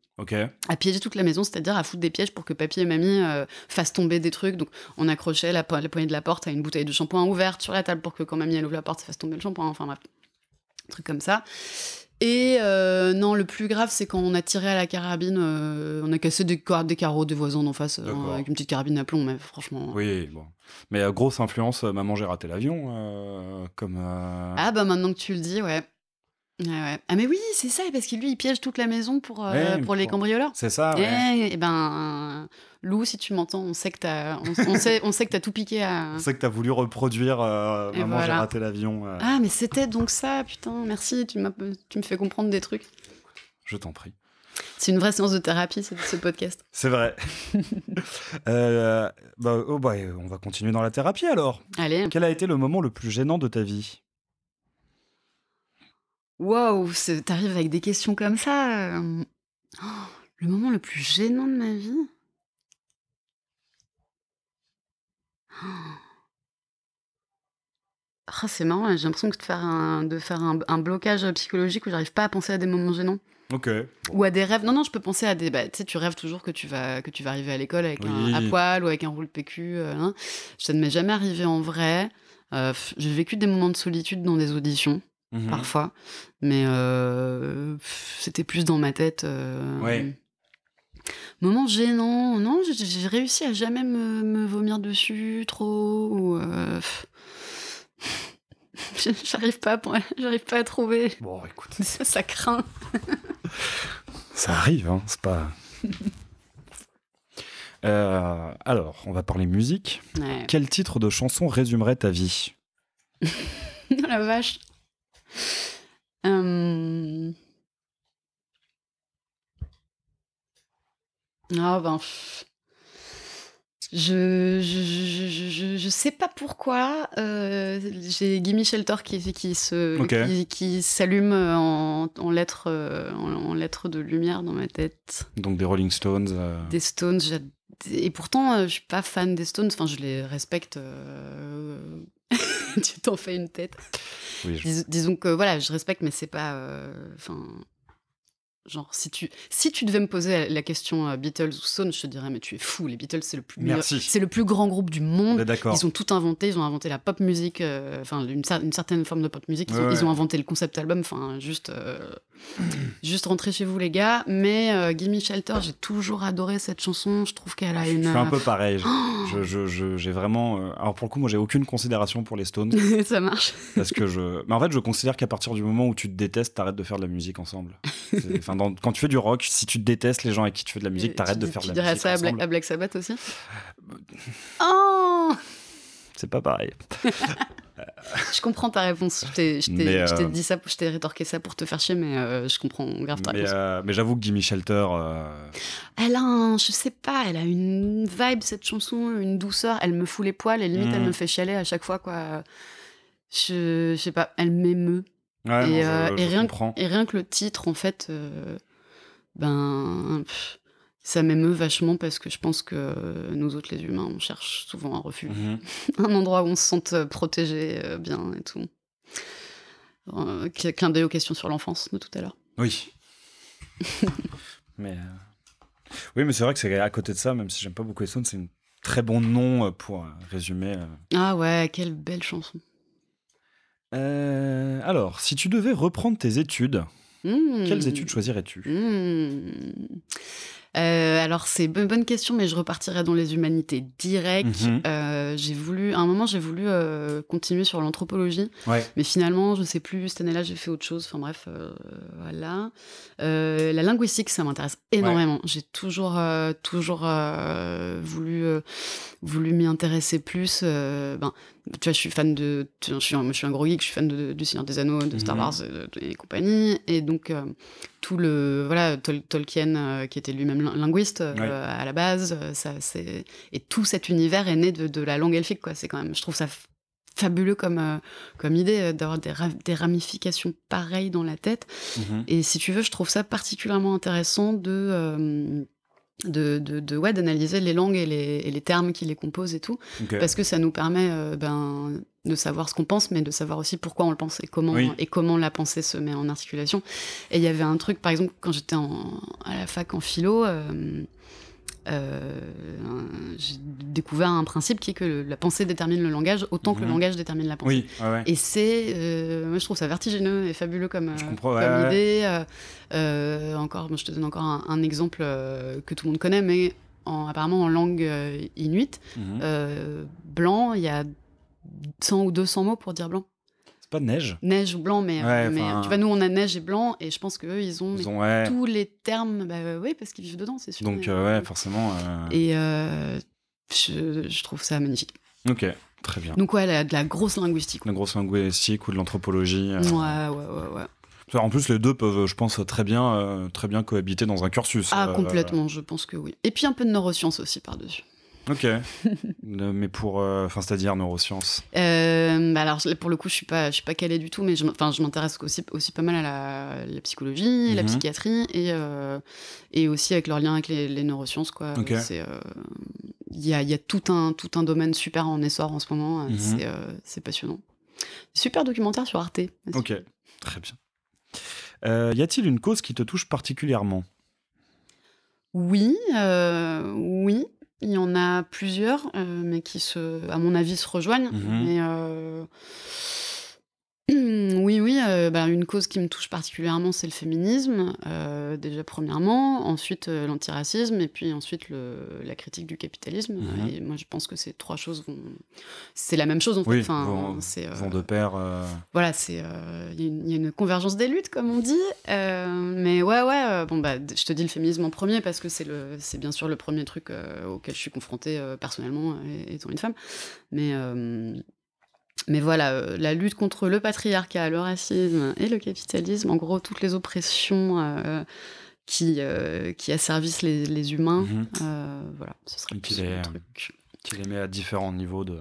Speaker 2: à piéger toute la maison, c'est-à-dire à foutre des pièges pour que papy et mamie euh, fassent tomber des trucs. Donc, on accrochait la, poignée de la porte à une bouteille de shampoing ouverte sur la table pour que quand mamie elle ouvre la porte, ça fasse tomber le shampoing. Enfin, bref, un truc comme ça. Et euh, non, le plus grave, c'est quand on a tiré à la carabine, euh, on a cassé des, carreaux des voisins d'en face hein, avec une petite carabine à plomb, mais
Speaker 1: franchement. Hein. Oui, bon. Mais grosse influence, maman, j'ai raté l'avion, comme.
Speaker 2: Ah, bah maintenant que tu le dis, ouais. Ah, mais oui, c'est ça, parce qu'il lui, il piège toute la maison pour, euh, pour les cambrioleurs. C'est
Speaker 1: ça. Ouais.
Speaker 2: Et, eh, eh ben, Lou, si tu m'entends, on sait que t'as, on, sait, on sait as tout piqué à. On
Speaker 1: sait que t'as voulu reproduire. Euh, maman, j'ai raté l'avion. Euh. Ah
Speaker 2: mais c'était donc ça, putain. Merci, tu tu me fais comprendre des trucs. Je t'en prie. C'est une vraie séance de thérapie, ce, ce podcast.
Speaker 1: C'est vrai. Bah, oh, bah, on va continuer dans la thérapie alors. Allez. Quel a été le moment le plus gênant de ta vie
Speaker 2: Waouh, t'arrives avec des questions comme ça. Euh, le moment le plus gênant de ma vie Ah, C'est marrant, hein, j'ai l'impression que de faire un, faire un, blocage psychologique où j'arrive pas à penser à des moments gênants. Ou à des rêves. Non, non, je peux penser à des. Bah, tu tu rêves toujours que tu vas, arriver à l'école avec un à poil ou avec un roule PQ. Euh, hein. Ça ne m'est jamais arrivé en vrai. Euh, j'ai vécu des moments de solitude dans des auditions. Mmh parfois. Mais euh, c'était plus dans ma tête. Euh, ouais. Moment gênant, non, j'ai réussi à jamais me, vomir dessus trop. Euh, j'arrive pas, j'arrive pas à trouver. Bon, écoute. Ça, craint.
Speaker 1: ça arrive, hein, c'est pas. alors, on va parler musique. Quel titre de chanson résumerait ta vie
Speaker 2: oh La vache. Hum. Ah, ben, je, je, je, je, sais pas pourquoi. Euh, j'ai Guy Michel Thor qui, qui se qui, s'allume en, en, lettres euh, en, de lumière dans
Speaker 1: ma tête. Donc des Rolling Stones. Euh. Des
Speaker 2: Stones. Et pourtant, je suis pas fan des Stones. Enfin, je les respecte tu t'en fais une tête. disons que voilà, je respecte, mais c'est pas. Euh, enfin, Genre, si tu, si tu devais me poser la question euh, Beatles ou Stones je te dirais, mais tu es fou. Les Beatles, c'est le plus c'est le plus grand groupe du monde. Ils ont tout inventé. Ils ont inventé la pop music, euh, enfin, une, certaine forme de pop music. Ils, ont inventé le concept album. Enfin, juste, euh, juste rentrez chez vous, les gars. Mais Gimme Shelter, j'ai toujours adoré cette chanson. Je trouve qu'elle a une. Je suis un peu pareil. J'ai
Speaker 1: je, je, vraiment. Alors, pour le coup, moi, j'ai aucune considération pour les Stones. Ça marche. Parce que je. Mais en fait, je considère qu'à partir du moment où tu te détestes, t'arrêtes de faire de la musique ensemble. Enfin, quand tu fais du rock, si tu détestes les gens avec qui tu fais de la musique, t'arrêtes de faire de la musique. Tu dirais
Speaker 2: ça à Black, Sabbath aussi euh, Oh C'est pas pareil. je comprends ta réponse. Je t'ai euh, dit ça, je t'ai rétorqué ça pour te faire chier, mais euh, je comprends grave ta mais,
Speaker 1: mais j'avoue que Gimme Shelter.
Speaker 2: Elle a je sais pas, elle a une vibe cette chanson, une douceur. Elle me fout les poils et limite elle hmm. me fait chialer à chaque fois quoi. Je, je sais pas, elle m'émeut
Speaker 1: et, euh, rien que, et,
Speaker 2: rien que, le titre, en fait, euh, ben. ça m'émeut vachement parce que je pense que nous autres les humains, on cherche souvent un refuge, mhm. un endroit où on se sente euh, protégé, bien et tout. Euh, Clin d'œil aux questions sur l'enfance de tout à l'heure.
Speaker 1: Oui. mais oui, mais c'est vrai que c'est à côté de ça, même si j'aime pas beaucoup les sons c'est un très bon nom pour résumer.
Speaker 2: Ah ouais, quelle belle chanson.
Speaker 1: Euh, alors, si tu devais reprendre tes études, hmm. quelles études choisirais-tu
Speaker 2: hmm. euh, alors, c'est une bonne question, mais je repartirais dans les humanités directes. Mhm. Euh, j'ai voulu, à un moment, j'ai voulu continuer sur l'anthropologie. Mais finalement, je ne sais plus, cette année-là, j'ai fait autre chose. Enfin, bref, voilà. la linguistique, ça m'intéresse énormément. J'ai toujours, toujours voulu, voulu m'y intéresser plus. ben, je suis fan de, je suis un, gros geek, je suis fan de, du Seigneur des Anneaux, de Star mhm. Wars euh, et, compagnie, et donc euh, tout le, voilà, Tolkien euh, qui était lui-même linguiste à la base, ça, c'est, et tout cet univers est né de, de la langue elfique, quoi. C'est quand même, je trouve ça fabuleux comme, comme idée d'avoir des, des, ramifications pareilles dans la tête. Mhm. Et si tu veux, je trouve ça particulièrement intéressant de de, de, de ouais, d'analyser les langues et les, et les, termes qui les composent et tout, parce que ça nous permet euh, ben, de savoir ce qu'on pense, mais de savoir aussi pourquoi on le pense et comment, et comment la pensée se met en articulation. Et il y avait un truc, par exemple, quand j'étais à la fac en philo, euh, euh, j'ai découvert un principe qui est que la pensée détermine le langage autant que le mhm. langage détermine la pensée. Et c'est, euh, moi je trouve ça vertigineux et fabuleux comme, euh, idée. encore, je te donne encore un, exemple que tout le monde connaît, mais apparemment en langue inuite, mhm. blanc, il y a 100 ou 200 mots pour dire blanc pas de neige Neige ou blanc, mais, tu vois, nous on a neige et blanc, et je pense qu'eux ils ont, tous les termes, bah euh, oui, parce qu'ils vivent dedans, c'est sûr. Donc,
Speaker 1: euh, ouais, euh, forcément. Et je,
Speaker 2: trouve ça magnifique.
Speaker 1: Ok, très bien. Donc, ouais, de la grosse linguistique. De la grosse linguistique ou de l'anthropologie. Ouais, ouais, ouais, ouais. En plus, les deux peuvent, je pense, très bien, très bien cohabiter dans un cursus. Ah, complètement,
Speaker 2: je pense que oui. Et puis un peu de neurosciences aussi par-dessus.
Speaker 1: Ok. Euh, mais pour, euh, enfin, c'est-à-dire neurosciences.
Speaker 2: Euh, bah alors pour le coup, je suis pas, je suis pas calée du tout, mais je, je m'intéresse aussi, aussi pas mal à la, psychologie, la mhm. psychiatrie et et aussi avec leur lien avec les, neurosciences quoi. il y, a, y a, tout un tout un domaine super en essor en ce moment. Mhm. C'est passionnant. Super documentaire sur Arte.
Speaker 1: Ok, très bien. y a-t-il une cause qui te touche particulièrement
Speaker 2: Oui, oui. Il y en a plusieurs, euh, mais qui, se, à mon avis, se rejoignent. Mhm. Euh, Oui, oui, euh, bah, une cause qui me touche particulièrement, c'est le féminisme, euh, déjà premièrement, ensuite euh, l'antiracisme, et puis ensuite le, la critique du capitalisme. Mhm. Et moi, je pense que ces trois choses vont... C'est la même chose, en fait. Enfin, vont, de pair. Voilà, il y, a une convergence des luttes, comme on dit. mais ouais, ouais, bon, bah, je te dis le féminisme en premier, parce que c'est, le, c'est bien sûr le premier truc auquel je suis confrontée personnellement, étant une femme. Mais mais voilà, euh, la lutte contre le patriarcat, le racisme et le capitalisme, en gros, toutes les oppressions euh, qui, euh, qui asservissent les, les humains, mhm. voilà, ce
Speaker 1: serait plus truc. Qui les met à différents niveaux de...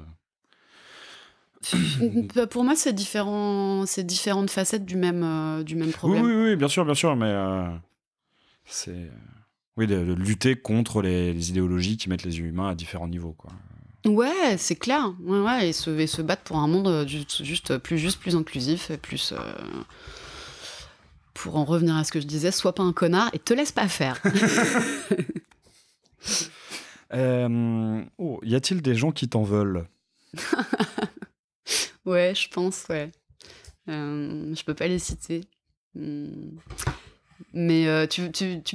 Speaker 2: Pour moi, c'est différents, différentes facettes du même, du même problème. Oui,
Speaker 1: oui, bien sûr, bien sûr, mais c'est... Oui, de, lutter contre les, les idéologies qui mettent les humains à différents niveaux, quoi.
Speaker 2: Ouais, c'est clair. Ouais, et, se, se battre pour un monde euh, juste, plus juste, plus inclusif, plus. Euh, pour en revenir à ce que je disais, sois pas un connard et te laisse pas faire.
Speaker 1: Euh, oh, y a-t-il des gens qui t'en veulent
Speaker 2: Ouais, je pense, ouais. je peux pas les citer. Hmm. Mais euh, tu,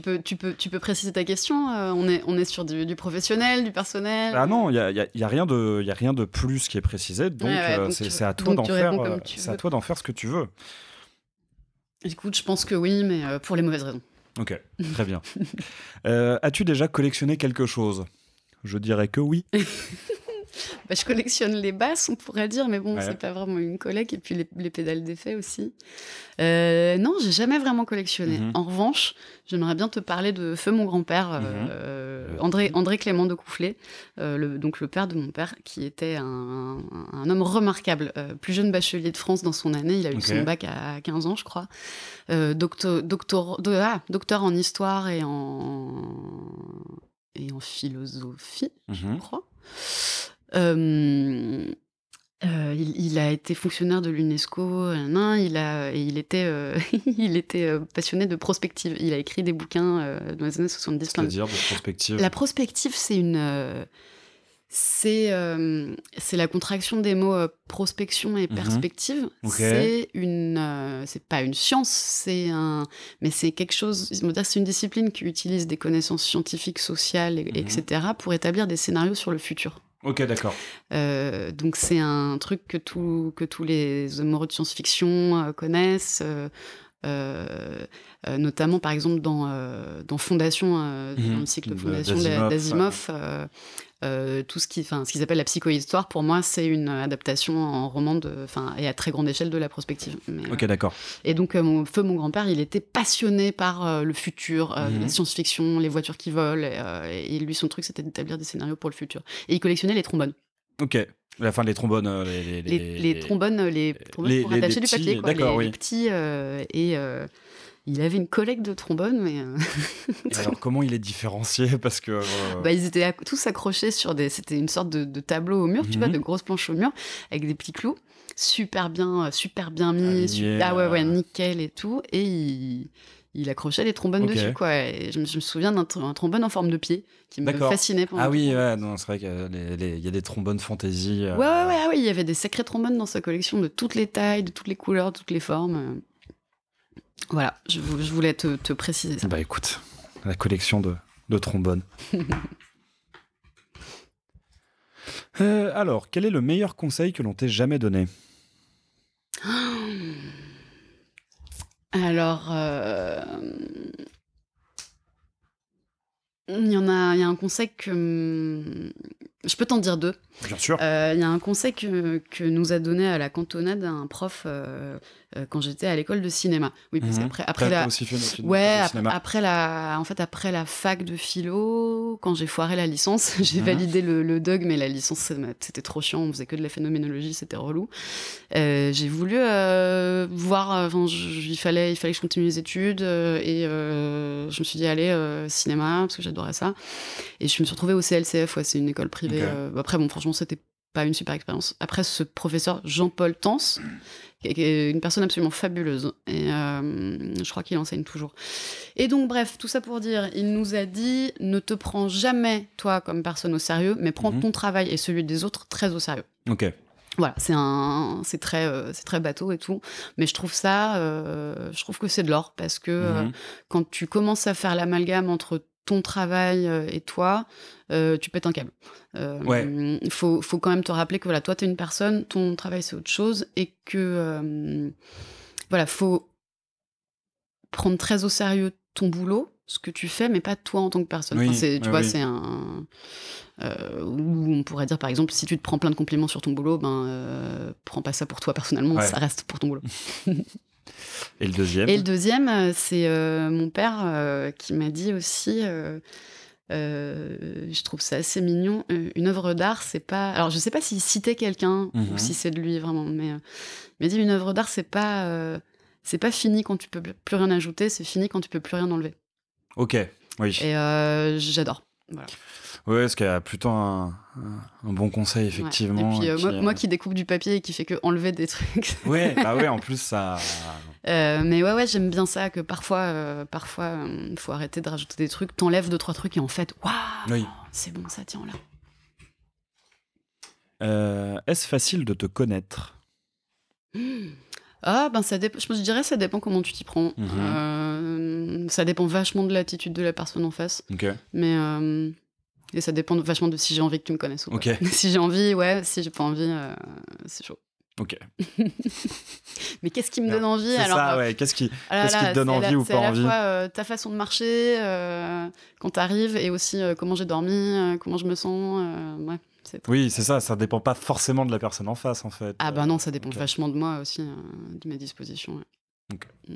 Speaker 2: peux, préciser ta question euh, on, est, on sur du, professionnel, du personnel
Speaker 1: Ah non, il n'y a, y rien de, plus qui est précisé, donc euh, c'est à toi à toi d'en faire ce que tu
Speaker 2: veux. Écoute, je pense que oui, mais pour les mauvaises raisons.
Speaker 1: Ok, très bien. As-tu déjà collectionné quelque chose Je dirais que oui.
Speaker 2: Bah, je collectionne les basses, on pourrait dire, mais bon, c'est pas vraiment une collecte. Et puis les, pédales d'effet aussi. Euh, non, j'ai jamais vraiment collectionné. Mhm. En revanche, j'aimerais bien te parler de Feu mon grand-père, euh, mhm. euh, André, André Clément de Coufflet, le, donc le père de mon père, qui était un, homme remarquable, plus jeune bachelier de France dans son année. Il a eu son bac à 15 ans, je crois. docteur, ah, docteur en histoire et en et en philosophie, je mhm. crois. Euh, il, a été fonctionnaire de l'UNESCO, il a, il était, euh, il était euh, passionné de prospective. Il a écrit des bouquins dans les années 70. cest
Speaker 1: prospective La
Speaker 2: prospective, c'est une c'est c'est la contraction des mots prospection et mmh perspective. C'est une, c'est pas une science, c'est un, mais c'est quelque chose. C'est une discipline qui utilise des connaissances scientifiques, sociales, etc. Mmh pour établir des scénarios sur le futur. Ok, d'accord. Euh, donc c'est un truc que, tout, que tous les amoureux de science-fiction euh, connaissent. Euh, notamment par exemple dans, dans Fondation, dans mhm. le cycle de bah, Fondation d'Asimov. Euh, tout ce qui, enfin, ce qu'ils appellent la psychohistoire, pour moi, c'est une adaptation en roman de, enfin, et à très grande échelle de la prospective. ok, euh, d'accord. Et donc, euh, mon feu, mon grand-père, il était passionné par le futur, mhm. la science-fiction, les voitures qui volent, et, lui, son truc, c'était d'établir des scénarios pour le futur. Et il collectionnait les trombones.
Speaker 1: Ok. fin les trombones, les, trombones, les trombones pour attacher du papier, les, petits
Speaker 2: et il avait une collègue de trombones, mais. Euh,
Speaker 1: alors, comment il est différencié Parce que. Euh, bah,
Speaker 2: ils étaient tous accrochés sur des. C'était une sorte de, tableau au mur, tu vois, mhm. de grosses planches au mur, avec des petits clous. Super bien, euh, super bien mis. Ah, ouais, ouais, nickel et tout. Et il accrochait des trombones dessus quoi et je me, souviens d'un trombone en forme de pied qui me fascinait pendant ah
Speaker 1: oui ouais, non c'est vrai qu'il y a des trombones fantaisie ouais, ouais, ouais
Speaker 2: ah ouais il y avait des sacrés trombones dans sa collection de toutes les tailles de toutes les couleurs de toutes les formes voilà, je, voulais te, préciser ça. Bah écoute,
Speaker 1: la collection de, trombones. Euh, alors, quel est le meilleur conseil que l'on t'ait jamais donné
Speaker 2: Alors, euh, il y en a, il y a un conseil que je peux t'en dire deux. Bien sûr. Euh, il y a un conseil que, nous a donné à la cantonade un prof euh, quand j'étais à l'école de cinéma. Oui, parce mhm. après, la... ouais, après, la, en fait, après la fac de philo, quand j'ai foiré la licence, j'ai mhm. validé le, le mais la licence, c'était trop chiant, on faisait que de la phénoménologie, c'était relou. Euh, j'ai voulu euh, voir, il fallait, il fallait que je continue mes études, et je me suis dit, allez, cinéma, parce que j'adorais ça. Et je me suis retrouvée au CLCF, ouais, c'est une école privée. après, bon, franchement, c'était pas une super expérience. Après, ce professeur Jean-Paul Tans, est une personne absolument fabuleuse. Et euh, je crois qu'il enseigne toujours. Et donc, bref, tout ça pour dire, il nous a dit ne te prends jamais, toi, comme personne au sérieux, mais prends mhm. ton travail et celui des autres très au sérieux. Ok voilà, c'est un, c'est très, euh, c'est très bateau et tout, mais je trouve ça, euh, je trouve que c'est de l'or parce que mhm. quand tu commences à faire l'amalgame entre ton travail euh, et toi, euh, tu pètes un câble. Euh, il faut, faut, quand même te rappeler que voilà, toi, tu es une personne, ton travail, c'est autre chose, et que voilà, faut prendre très au sérieux ton boulot, ce que tu fais, mais pas toi en tant que personne. tu vois, c'est un. on pourrait dire, par exemple, si tu te prends plein de compliments sur ton boulot, ben, prends pas ça pour toi personnellement, ça reste pour ton boulot.
Speaker 1: Et le deuxième Et le
Speaker 2: deuxième, euh, c'est euh, mon père euh, qui m'a dit aussi. je trouve ça assez mignon. Une œuvre d'art, c'est pas. Alors, je sais pas s'il citait quelqu'un ou mhm. si c'est de lui vraiment, mais il m'a dit une œuvre d'art, c'est pas, c'est pas fini quand tu peux plus rien ajouter, c'est fini quand tu peux plus rien enlever.
Speaker 1: Ok, oui. Et j'adore. Voilà. Ouais, ce qui a plutôt un, bon conseil, effectivement. Et puis, euh, moi, euh, qui
Speaker 2: découpe du papier et qui fait que enlever des trucs. Ouais, bah ouais, en
Speaker 1: plus, ça.
Speaker 2: Euh, mais ouais, ouais, j'aime bien ça, que parfois, parfois, faut arrêter de rajouter des trucs. T'enlèves deux, trois trucs et en fait, waouh, c'est bon, ça tient là.
Speaker 1: Est-ce facile de te connaître
Speaker 2: Ah, ben ça dépend. Je, je dirais ça dépend comment tu t'y prends. Mhm. ça dépend vachement de l'attitude de la personne en face. Ok. Mais et ça dépend vachement de si j'ai envie que tu me connaisses ou pas. Si j'ai envie, ouais. Si j'ai pas envie, euh, c'est chaud. Ok. mais qu'est-ce qui me donne envie alors ça, euh, ouais.
Speaker 1: Qu'est-ce qui, ah qu'est-ce qui te donne envie ou pas à la fois,
Speaker 2: euh, Ta façon de marcher euh, quand t'arrives et aussi comment j'ai dormi, comment je me sens. Ouais, c'est
Speaker 1: oui, c'est ça. Ça dépend pas forcément de la personne en face, en fait.
Speaker 2: Ah bah non, ça dépend vachement de moi aussi, hein, de mes dispositions.
Speaker 1: Ok. Mm,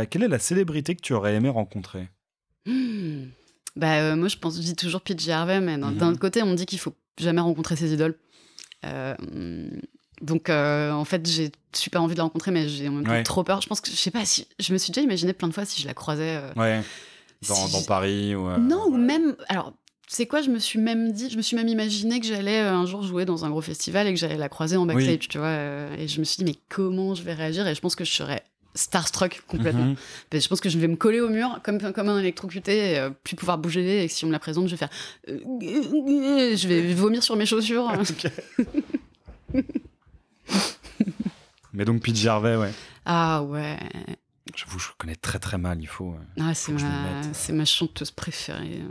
Speaker 1: mm. quelle est la célébrité que tu aurais aimé rencontrer
Speaker 2: ah bah, euh, moi, je pense, je dis toujours P.J. Harvey, mais d'un mhm. côté, on dit qu'il faut jamais rencontrer ses idoles. Euh, donc, euh, en fait, j'ai super envie de la rencontrer, mais j'ai même temps trop peur. Je pense que, je sais pas, si je me suis déjà imaginé plein de fois si je la croisais. Dans,
Speaker 1: Paris ou. non,
Speaker 2: ou même. Alors, c'est quoi Je me suis même dit, je me suis même imaginé que j'allais un jour jouer dans un gros festival et que j'allais la croiser en backstage, tu vois. et je me suis dit, mais comment je vais réagir Et je pense que je serais starstruck complètement. Mhm. Je pense que je vais me coller au mur comme, comme un électrocuté, et, euh, plus pouvoir bouger. Et si on me la présente, je vais faire. Euh, je vais vomir sur mes chaussures.
Speaker 1: Mais donc, Pete Gervais, ouais.
Speaker 2: Ah ouais. J'avoue, je connais très très mal. Il faut.
Speaker 1: Euh, ah, c'est ma,
Speaker 2: ma chanteuse préférée.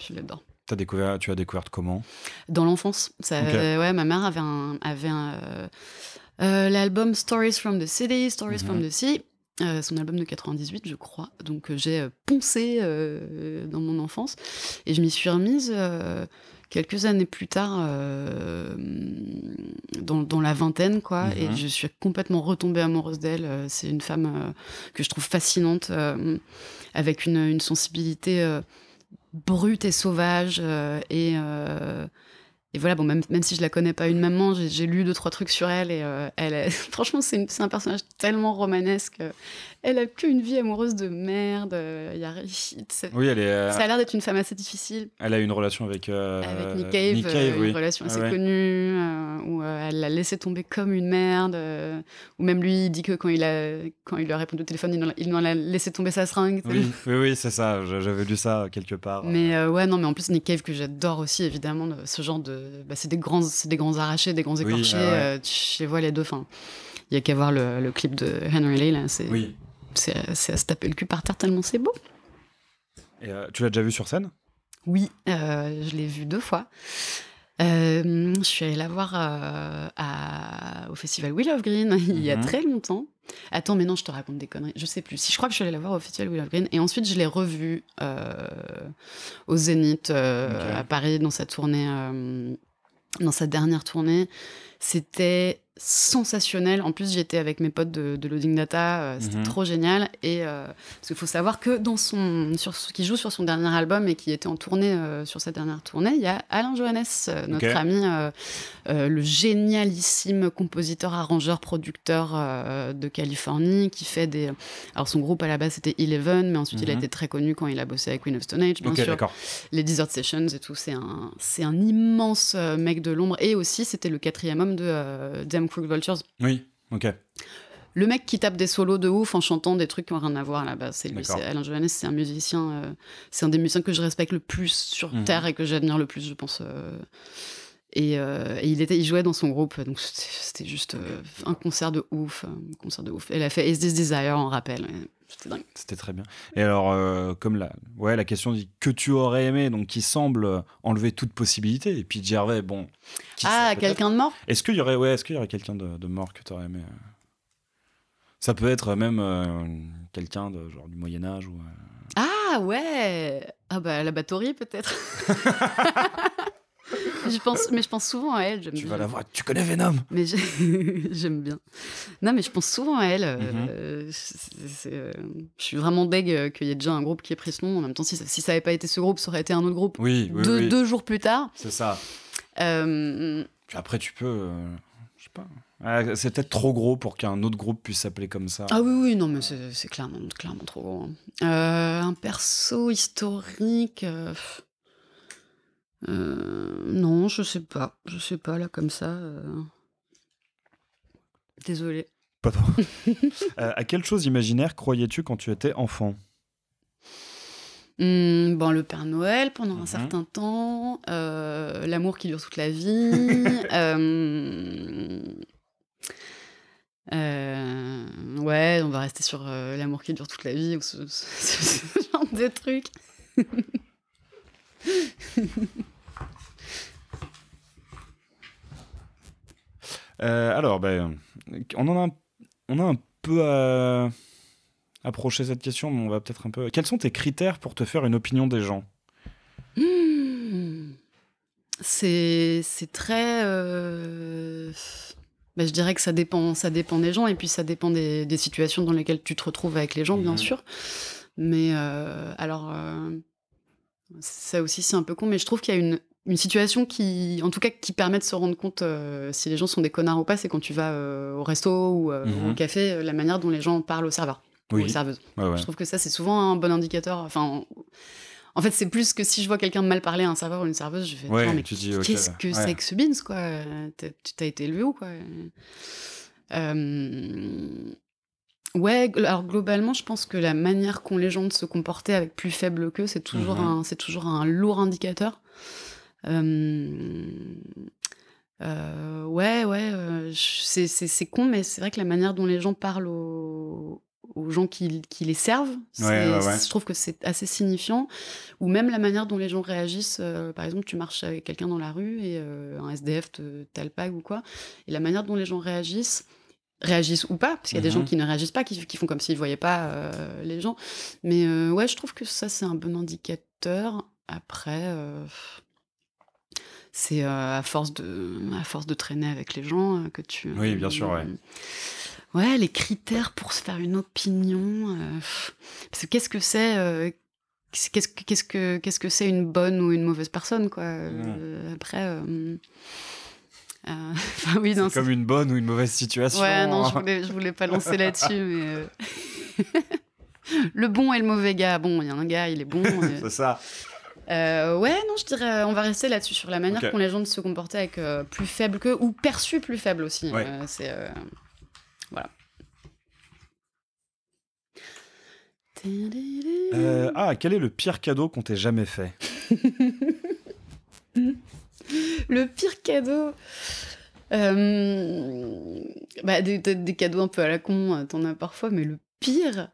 Speaker 2: Je l'adore.
Speaker 1: As découvert, tu as découvert comment
Speaker 2: Dans l'enfance. ouais, ma mère avait un, avait un, euh, l'album Stories from the City, Stories from mhm. the Sea. Euh, son album de 98, je crois. Donc euh, j'ai poncé dans mon enfance et je m'y suis remise quelques années plus tard, dans, la vingtaine, quoi. Et mhm. je suis complètement retombée amoureuse d'elle. C'est une femme que je trouve fascinante, avec une, une sensibilité brute et sauvage et et voilà, bon, même, même si je la connais pas une maman, j'ai lu deux, trois trucs sur elle et euh, elle, est... franchement, c'est un personnage tellement romanesque. Euh, elle a plus une vie amoureuse de merde. Euh, y a... oui, Ça a l'air d'être une femme assez difficile.
Speaker 1: Elle a une relation avec, avec Nick Cave, une relation assez
Speaker 2: connue, où elle l'a laissé tomber comme une merde. ou même lui, il dit que quand il, a, quand il lui a répondu au téléphone, il lui a laissé tomber sa seringue. Oui,
Speaker 1: oui, oui c'est ça. J'avais lu ça quelque part.
Speaker 2: Mais ouais, non, mais en plus, Nick Cave, que j'adore aussi, évidemment, ce genre de euh, bah, c'est des grands, c'est des grands arrachés, des grands écorchés. tu les vois les Il y a qu'à voir le, clip de Henry Lee C'est, c'est, à se taper le cul par terre tellement c'est beau.
Speaker 1: Et euh, tu l'as déjà vu sur scène
Speaker 2: Oui, euh, je l'ai vu deux fois. je suis allée la voir au festival Will of Green il y a mhm. très longtemps. Attends, mais non, je te raconte des conneries. Je sais plus. Si je crois que je suis allée la voir au Festival Willow Green. Et ensuite, je l'ai revue euh, au Zénith euh, à Paris dans sa tournée, euh, dans sa dernière tournée. C'était sensationnel. En plus, j'étais avec mes potes de, Loading Data, euh, c'était mhm. trop génial. Et euh, parce qu'il faut savoir que dans son, sur, qui joue sur son dernier album et qui était en tournée euh, sur sa dernière tournée, il y a Alain Johannes, euh, notre ami, le génialissime compositeur, arrangeur, producteur de Californie, qui fait des. Alors son groupe à la base c'était Eleven, mais ensuite il a mhm. été très connu quand il a bossé avec Queen of Stone Age, bien sûr. Les Desert Sessions et tout, c'est un, c'est un immense mec de l'ombre. Et aussi, c'était le quatrième homme de
Speaker 1: oui, ok.
Speaker 2: Le mec qui tape des solos de ouf en chantant des trucs qui n'ont rien à voir là bas c'est lui. Alain Johannes, c'est un musicien, euh, c'est un des musiciens que je respecte le plus sur mhm. Terre et que j'admire le plus, je pense. Euh. Euh, et, il, était, il jouait dans son groupe, donc c'était juste un concert de ouf, un concert de ouf. Elle a fait Is This Desire en rappel. C'était
Speaker 1: dingue. C'était très bien. Et alors, euh, comme la, ouais, la question dit que tu aurais aimé, donc qui semble enlever toute possibilité. Et puis Gervais, bon. Ah, quelqu'un de mort Est-ce qu'il y aurait, est qu'il y aurait quelqu'un de, mort que tu aurais aimé euh Ça peut être même euh, quelqu'un de genre du Moyen Âge ou.
Speaker 2: Ah ouais. Ah bah la batterie peut-être. je pense, mais je pense souvent à elle. Tu vas la voir, tu connais Venom Mais j'aime bien. Non, mais je pense souvent à elle. Euh, mhm. euh, euh, je suis vraiment deg qu'il y ait déjà un groupe qui ait pris ce nom. En même temps, si ça, si ça pas été ce groupe, ça aurait été un autre groupe. Oui, deux, jours plus tard.
Speaker 1: C'est ça. après, tu peux. je sais pas. Ah, c'est peut-être trop gros pour qu'un autre groupe puisse s'appeler comme ça. Ah oui,
Speaker 2: oui, non, mais c'est clairement, clairement trop gros. Hein. un perso historique. Euh, non, je sais pas. Je sais pas, là, comme ça. Euh. Désolée.
Speaker 1: Pardon. Euh, à quelle chose imaginaire croyais-tu quand tu étais enfant
Speaker 2: mmh, bon, le Père Noël pendant un mhm. certain temps, l'amour qui dure toute la vie. ouais, on va rester sur l'amour qui dure toute la vie ou ce, genre de trucs.
Speaker 1: Euh, alors, ben, on a un, on a un peu à approcher cette question, mais on va peut-être un peu. Quels sont tes critères pour te faire une opinion des gens
Speaker 2: hmm. C'est, C'est très. Euh, ben, je dirais que ça dépend, ça dépend des gens et puis ça dépend des, situations dans lesquelles tu te retrouves avec les gens, bien mhm. sûr. Mais euh, alors, ça aussi c'est un peu con, mais je trouve qu'il y a une une situation qui, en tout cas, qui permet de se rendre compte euh, si les gens sont des connards ou pas, c'est quand tu vas euh, au resto ou euh, au mhm. café, la manière dont les gens parlent au serveur ou aux serveuses. Je trouve que ça, c'est souvent un bon indicateur. Enfin, en fait, c'est plus que si je vois quelqu'un mal parler à un serveur ou une serveuse, je fais mais qu'est-ce que c'est que ce quoi Tu t'as été élevé où, quoi Ouais, alors globalement, je pense que la manière qu'ont les gens de se comporter avec plus faible que, c'est toujours, mhm. c'est toujours un lourd indicateur. Euh, euh, ouais, ouais, euh, c'est con, mais c'est vrai que la manière dont les gens parlent aux, gens qui, qui, les servent, je trouve que c'est assez signifiant. Ou même la manière dont les gens réagissent. par exemple, tu marches avec quelqu'un dans la rue et un SDF te talpague ou quoi. Et la manière dont les gens réagissent, réagissent ou pas, parce qu'il y a des gens mm-hmm. qui ne réagissent pas, qui, qui font comme s'ils ne voyaient pas les gens. Mais ouais, je trouve que ça, c'est un bon indicateur. Après, c'est euh, à force de à force de traîner avec les gens euh, que tu. Oui, bien euh, sûr, ouais. Ouais, les critères pour se faire une opinion. parce qu'est-ce que c'est qu'est-ce qu'est-ce que qu'est-ce que c'est une bonne ou une mauvaise personne quoi hmm. après
Speaker 1: c'est comme une bonne ou une mauvaise situation. Ouais, non, je hein. voulais, je voulais pas lancer là-dessus,
Speaker 2: mais. le bon et le mauvais gars. Bon, il y a un gars, il est bon. c'est ça. Euh, ouais, non, je dirais, on va rester là-dessus, sur la manière qu'on qu'ont les gens de se comporter avec euh, plus faible que ou perçu plus faible aussi. Euh, c'est. voilà.
Speaker 1: ah, quel est le pire cadeau qu'on t'ait jamais fait
Speaker 2: Le pire cadeau bah, des, des, cadeaux un peu à la con, t'en as parfois, mais le pire.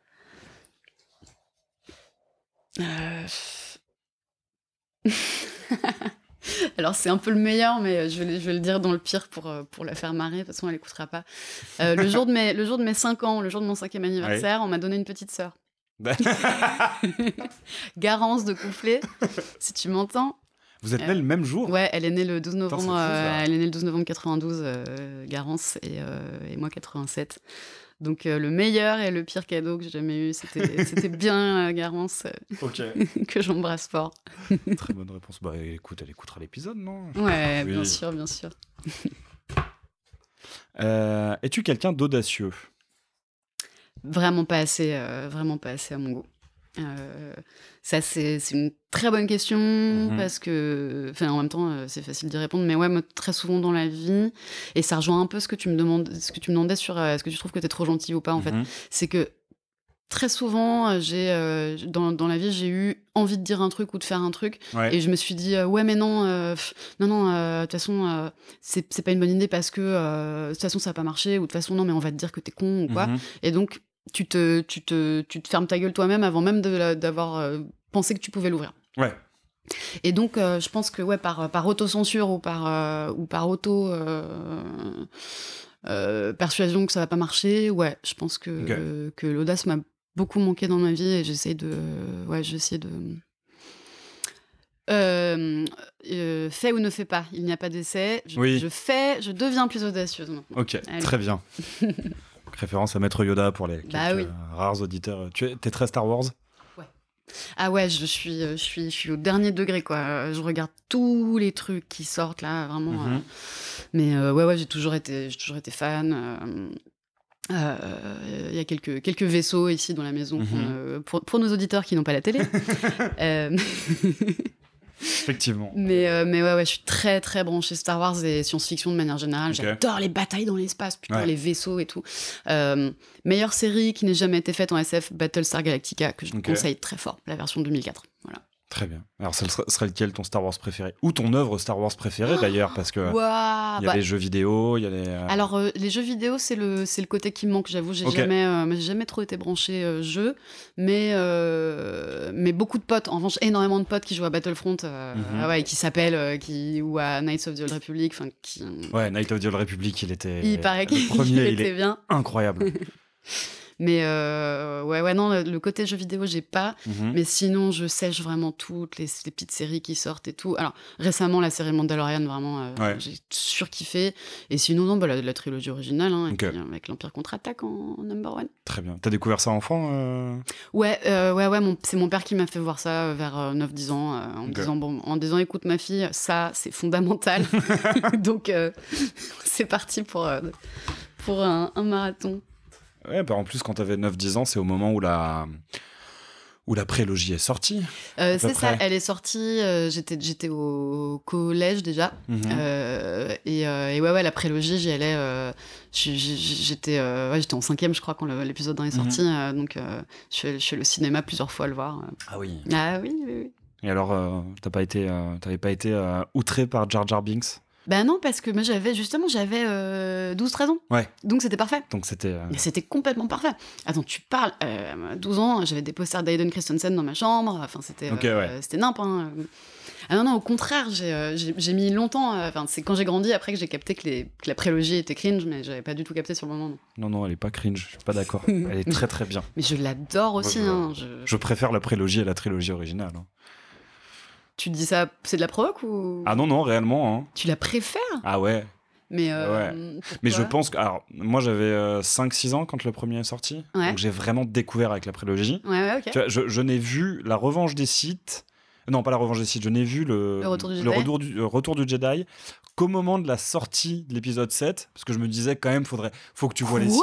Speaker 2: Alors c'est un peu le meilleur, mais je vais, je le dire dans le pire pour, euh, pour la faire marrer, de toute façon elle n'écoutera pas. Euh, le, jour de mes, le jour de mes 5 ans, le jour de mon cinquième anniversaire, on m'a donné une petite sœur. Garance de couplet, si tu m'entends.
Speaker 1: Vous êtes euh, née le même jour
Speaker 2: Ouais, elle est née le 12 novembre, elle est née le 12 novembre 92, Garance, et, et moi 87. Donc euh, le meilleur et le pire cadeau que j'ai jamais eu, c'était bien euh, Garance, euh, que j'embrasse fort.
Speaker 1: Très bonne réponse. Bah écoute, elle écoutera l'épisode, non Ouais, oui. bien sûr, bien sûr. Es-tu quelqu'un d'audacieux
Speaker 2: Vraiment pas assez, vraiment pas assez à mon goût. Ça, c'est une très bonne question mhm. parce que, enfin, en même temps, euh, c'est facile d'y répondre, mais ouais, moi, très souvent dans la vie, et ça rejoint un peu ce que tu me, demandes, ce que tu me demandais sur euh, est-ce que tu trouves que t'es trop gentil ou pas, en fait, mhm. c'est que très souvent, euh, dans, la vie, j'ai eu envie de dire un truc ou de faire un truc. Et je me suis dit, ouais, mais non, non, non, de toute façon, c'est pas une bonne idée parce que de toute façon, ça n'a pas marché. Ou de toute façon, non, mais on va te dire que t'es con ou quoi. Mhm. Et donc, tu te, te, tu te fermes ta gueule toi-même avant même d'avoir pensé que tu pouvais l'ouvrir. Ouais. Et donc, euh, je pense que ouais, par, euh, par censure ou par, euh, ou par auto persuasion que ça va pas marcher, ouais, je pense que, que l'audace m'a beaucoup manqué dans ma vie et j'essaie de. Ouais, j'essaie de. fais ou ne fais pas, il n'y a pas d'essai. Je, fais, je deviens plus audacieuse Ok, très
Speaker 1: bien. Référence à Maître Yoda pour les bah rares auditeurs. Tu es très Star Wars
Speaker 2: ah ouais, je suis, euh, je suis, je suis au dernier degré quoi. Euh, je regarde tous les trucs qui sortent là, vraiment. Mhm. Euh, mais ouais, ouais, j'ai toujours été, j'ai toujours été fan. Il y a quelques quelques vaisseaux ici dans la maison mhm. pour, pour, nos auditeurs qui n'ont pas la télé.
Speaker 1: Effectivement.
Speaker 2: Mais, euh, mais ouais, ouais, je suis très très branchée Star Wars et science-fiction de manière générale. J'adore les batailles dans l'espace, puis les vaisseaux et tout. Euh, meilleure série qui n'ait jamais été faite en SF, Battlestar Galactica, que je vous conseille très fort, la version 2004.
Speaker 1: Voilà. Très bien. Alors, ce serait lequel ton Star Wars préféré Ou ton œuvre Star Wars préférée oh d'ailleurs Parce que. il y
Speaker 2: a bah les jeux
Speaker 1: vidéo, il y a les. Euh,
Speaker 2: Alors, euh, les jeux vidéo, c'est le, le côté qui me manque, j'avoue. J'ai jamais, euh, jamais trop été branché jeu. Mais, mais beaucoup de potes, en revanche, énormément de potes qui jouent à Battlefront, mhm. ah qui s'appellent, ou à Knights of the Old Republic. Enfin, qui...
Speaker 1: Ouais, Knights of the Old Republic, il était. Il paraît qu'il était bien. Incroyable.
Speaker 2: Mais euh, ouais, ouais, non, le côté jeu vidéo, j'ai pas. Mhm. Mais sinon, je sèche vraiment toutes les, petites séries qui sortent et tout. Alors, récemment, la série Mandalorian, vraiment, euh, j'ai surkiffé. Et sinon, non, bah, la, trilogie originale, hein, euh, avec l'Empire contre-attaque en, number one.
Speaker 1: Très bien. T'as découvert ça enfant euh...
Speaker 2: Ouais, ouais, ouais, c'est mon père qui m'a fait voir ça vers 9-10 ans, en, me disant, bon, en disant, écoute, ma fille, ça, c'est fondamental. Donc, c'est parti pour, pour un marathon.
Speaker 1: Ouais, bah, en plus, quand tu avais 9-10 ans, c'est au moment où la où la prélogie est sortie. Euh, c'est ça, elle
Speaker 2: est sortie. Euh, j'étais j'étais au collège déjà mhm.
Speaker 1: euh,
Speaker 2: et, ouais ouais la prélogie j'y allais. j'étais en cinquième je crois quand l'épisode 1 est mhm. sorti donc je suis, je, au cinéma plusieurs fois le voir. Ah oui. Ah oui oui. oui.
Speaker 1: Et alors pas été t'avais pas été outré par Jar Jar Binks?
Speaker 2: Ben non, parce que moi j'avais justement j'avais 12-13 euh, ans. Ouais. Donc c'était parfait. Donc c'était. Euh, c'était complètement parfait. Attends, tu parles. 12 euh, ans, j'avais des posters d'Aiden Christensen dans ma chambre. Enfin, c'était c'était nimp. Hein. Ah non, non, au contraire, j'ai mis longtemps. Enfin, c'est quand j'ai grandi après que j'ai capté que, la prélogie était cringe, mais j'avais pas du tout capté sur le moment.
Speaker 1: Non, non, elle est pas cringe, je suis pas d'accord. elle est très très bien. Mais je
Speaker 2: l'adore aussi. Hein,
Speaker 1: je... préfère la prélogie à la trilogie originale. Hein.
Speaker 2: Tu dis ça, c'est de la provoque ou Ah non,
Speaker 1: non, réellement. Hein. Tu la préfères Ah ouais.
Speaker 2: Mais, euh, hmm, mais je pense
Speaker 1: que. Alors, moi, j'avais 5-6 euh, ans quand le premier est sorti. Donc, j'ai vraiment découvert avec la prélogie. Ouais, je, n'ai vu La Revanche des Sith. Non, pas La Revanche des Sith. Je n'ai vu le, le, retour, du euh, retour, du, Jedi qu'au moment de la sortie de l'épisode 7. Parce que je me disais, quand même, faudrait, faut que tu vois les 6.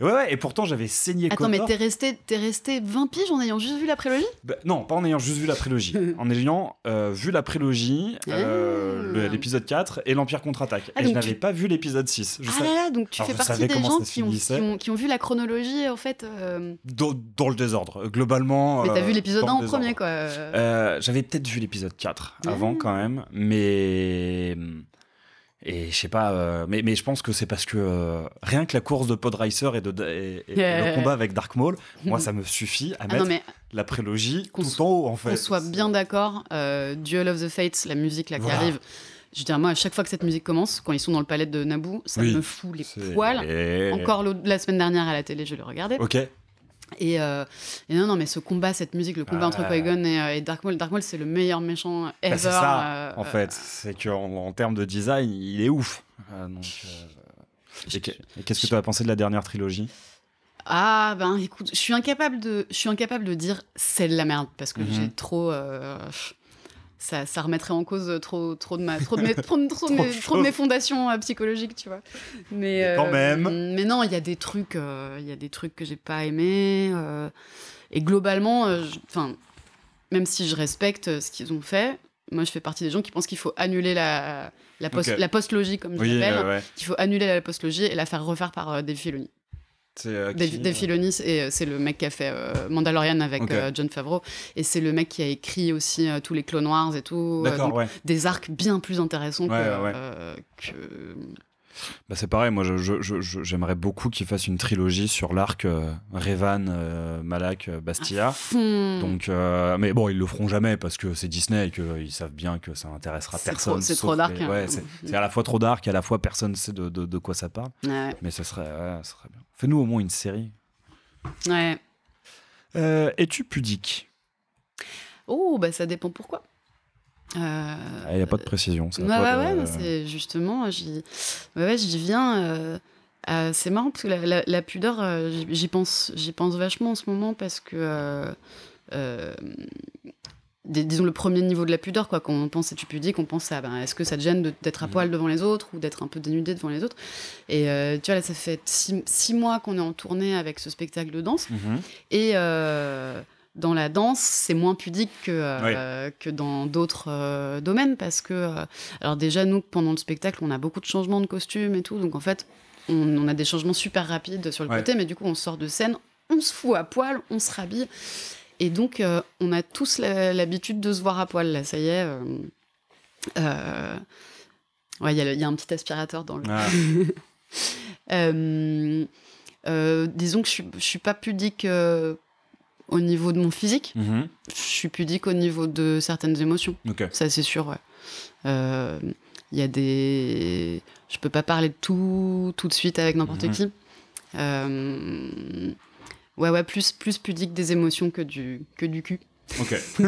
Speaker 1: Ouais, ouais, et pourtant j'avais saigné Attends, mais t'es
Speaker 2: resté, resté 20 piges en ayant juste vu la prélogie
Speaker 1: bah, Non, pas en ayant juste vu la prélogie. en ayant euh, vu la prélogie, euh, ah. l'épisode 4 et l'Empire contre-attaque. Ah, et je n'avais pas vu l'épisode 6. ah là là, donc tu fais partie des gens
Speaker 2: qui ont, vu la chronologie en fait. Euh.
Speaker 1: Dans, le désordre, globalement. Mais t'as vu l'épisode 1 en premier quoi. j'avais peut-être vu l'épisode 4 ah. avant quand même, mais. Et je sais pas, euh, mais, je pense que c'est parce que euh, rien que la course de Podracer et, de, et, le combat avec Dark Maul, moi ça me suffit à ah mettre la prélogie tout en haut en fait. Qu'on soit
Speaker 2: bien d'accord, euh, Duel of the Fates, la musique là qui arrive. Je veux dire, moi, à chaque fois que cette musique commence, quand ils sont dans le palais de Naboo, ça me fout
Speaker 1: les poils. Encore
Speaker 2: la semaine dernière à la télé, je l'ai regardé. Ok. Euh, et, non, non, mais ce combat, cette musique, le combat entre qui euh, et, Dark Maul, Dark Maul, c'est le meilleur méchant bah, ever. c'est ça, euh, en fait.
Speaker 1: C'est qu'en en, termes de design, il est ouf. qu'est-ce que tu as pensé de la dernière trilogie
Speaker 2: ah ben écoute, je suis incapable de, je suis incapable de dire c'est de la merde parce que mhm. j'ai trop, ça, remettrait en cause euh, trop, trop de, ma, mes, fondations euh, psychologiques, tu vois. Mais, euh, même. non, il y a des trucs, il je y a des trucs que j'ai pas aimés. et globalement, enfin, même si je respecte ce qu'ils ont fait, moi je fais partie des gens qui pensent qu'il faut annuler la, la, post, comme je l'appelle, qu'il faut annuler la post-logie et la faire refaire par des Filoni
Speaker 1: des euh, qui... et
Speaker 2: euh, euh, c'est le mec qui a fait Mandalorian avec John Favreau, et c'est le mec qui a écrit aussi tous les clones noirs et tout, des arcs bien plus intéressants
Speaker 1: que, Bah c'est pareil, moi j'aimerais beaucoup qu'il fasse une trilogie sur l'arc Revan, Malak, Bastilla. Donc, mais bon, ils le feront jamais parce que c'est Disney et qu'ils savent bien que ça intéressera personne. C'est trop hein. c'est à la fois trop d'arc et à la fois personne ne sait de, quoi ça parle. Mais ce serait, serait bien. Fais-nous au moins une série. Ouais. Euh, es-tu pudique
Speaker 2: Oh, bah ça dépend pourquoi. Euh, ah, il n'y a pas de précision. Ouais, ouais, c'est justement, j'y viens. Euh, c'est marrant parce que la, pudeur, j'y pense, pense vachement en ce moment parce que disons le premier niveau de la pudeur quoi quand on pense et tu pudique on pense à ben, est-ce que ça te gêne d'être à mm. poil devant les autres ou d'être un peu dénudé devant les autres et euh, tu vois là ça fait six, mois qu'on est en tournée avec ce spectacle de danse mm-hmm. et euh, dans la danse, c'est moins pudique que, euh, que dans d'autres domaines parce que, alors déjà, nous, pendant le spectacle, on a beaucoup de changements de costumes et tout. Donc, en fait, on, a des changements super rapides sur le côté, mais du coup, on sort de scène, on se fout à poil, on se rhabille. Et donc, euh, on a tous l'habitude de se voir à poil, là, ça y est. Euh, euh, ouais, il y, a un petit aspirateur dans le. Ah. disons que je, ne suis pas pudique au niveau de mon physique. Mhm. Je suis pudique au niveau de certaines émotions. Ça, c'est sûr. Il ouais. y a des. Je peux pas parler de tout tout de suite avec n'importe mhm. qui. Euh ouais, ouais, plus, plus pudique des émotions que du, que du cul. Ok.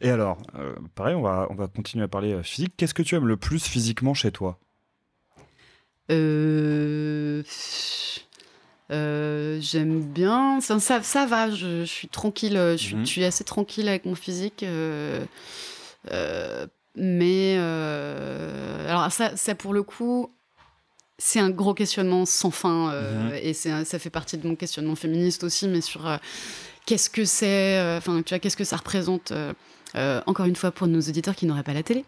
Speaker 1: Et alors, euh, pareil, on va, on va continuer à parler euh, physique. Qu'est-ce que tu aimes le plus physiquement chez toi
Speaker 2: euh, euh, J'aime bien. Ça, ça, va, je, suis tranquille. Mhm. Je suis, assez tranquille avec mon physique. mais. alors, ça, ça, pour le coup, c'est un gros questionnement sans fin euh, mhm. et c'est et ça fait partie de mon questionnement féministe aussi mais sur euh, qu'est-ce que c'est euh, enfin tu vois qu'est-ce que ça représente encore une fois pour nos auditeurs qui n'auraient pas la télé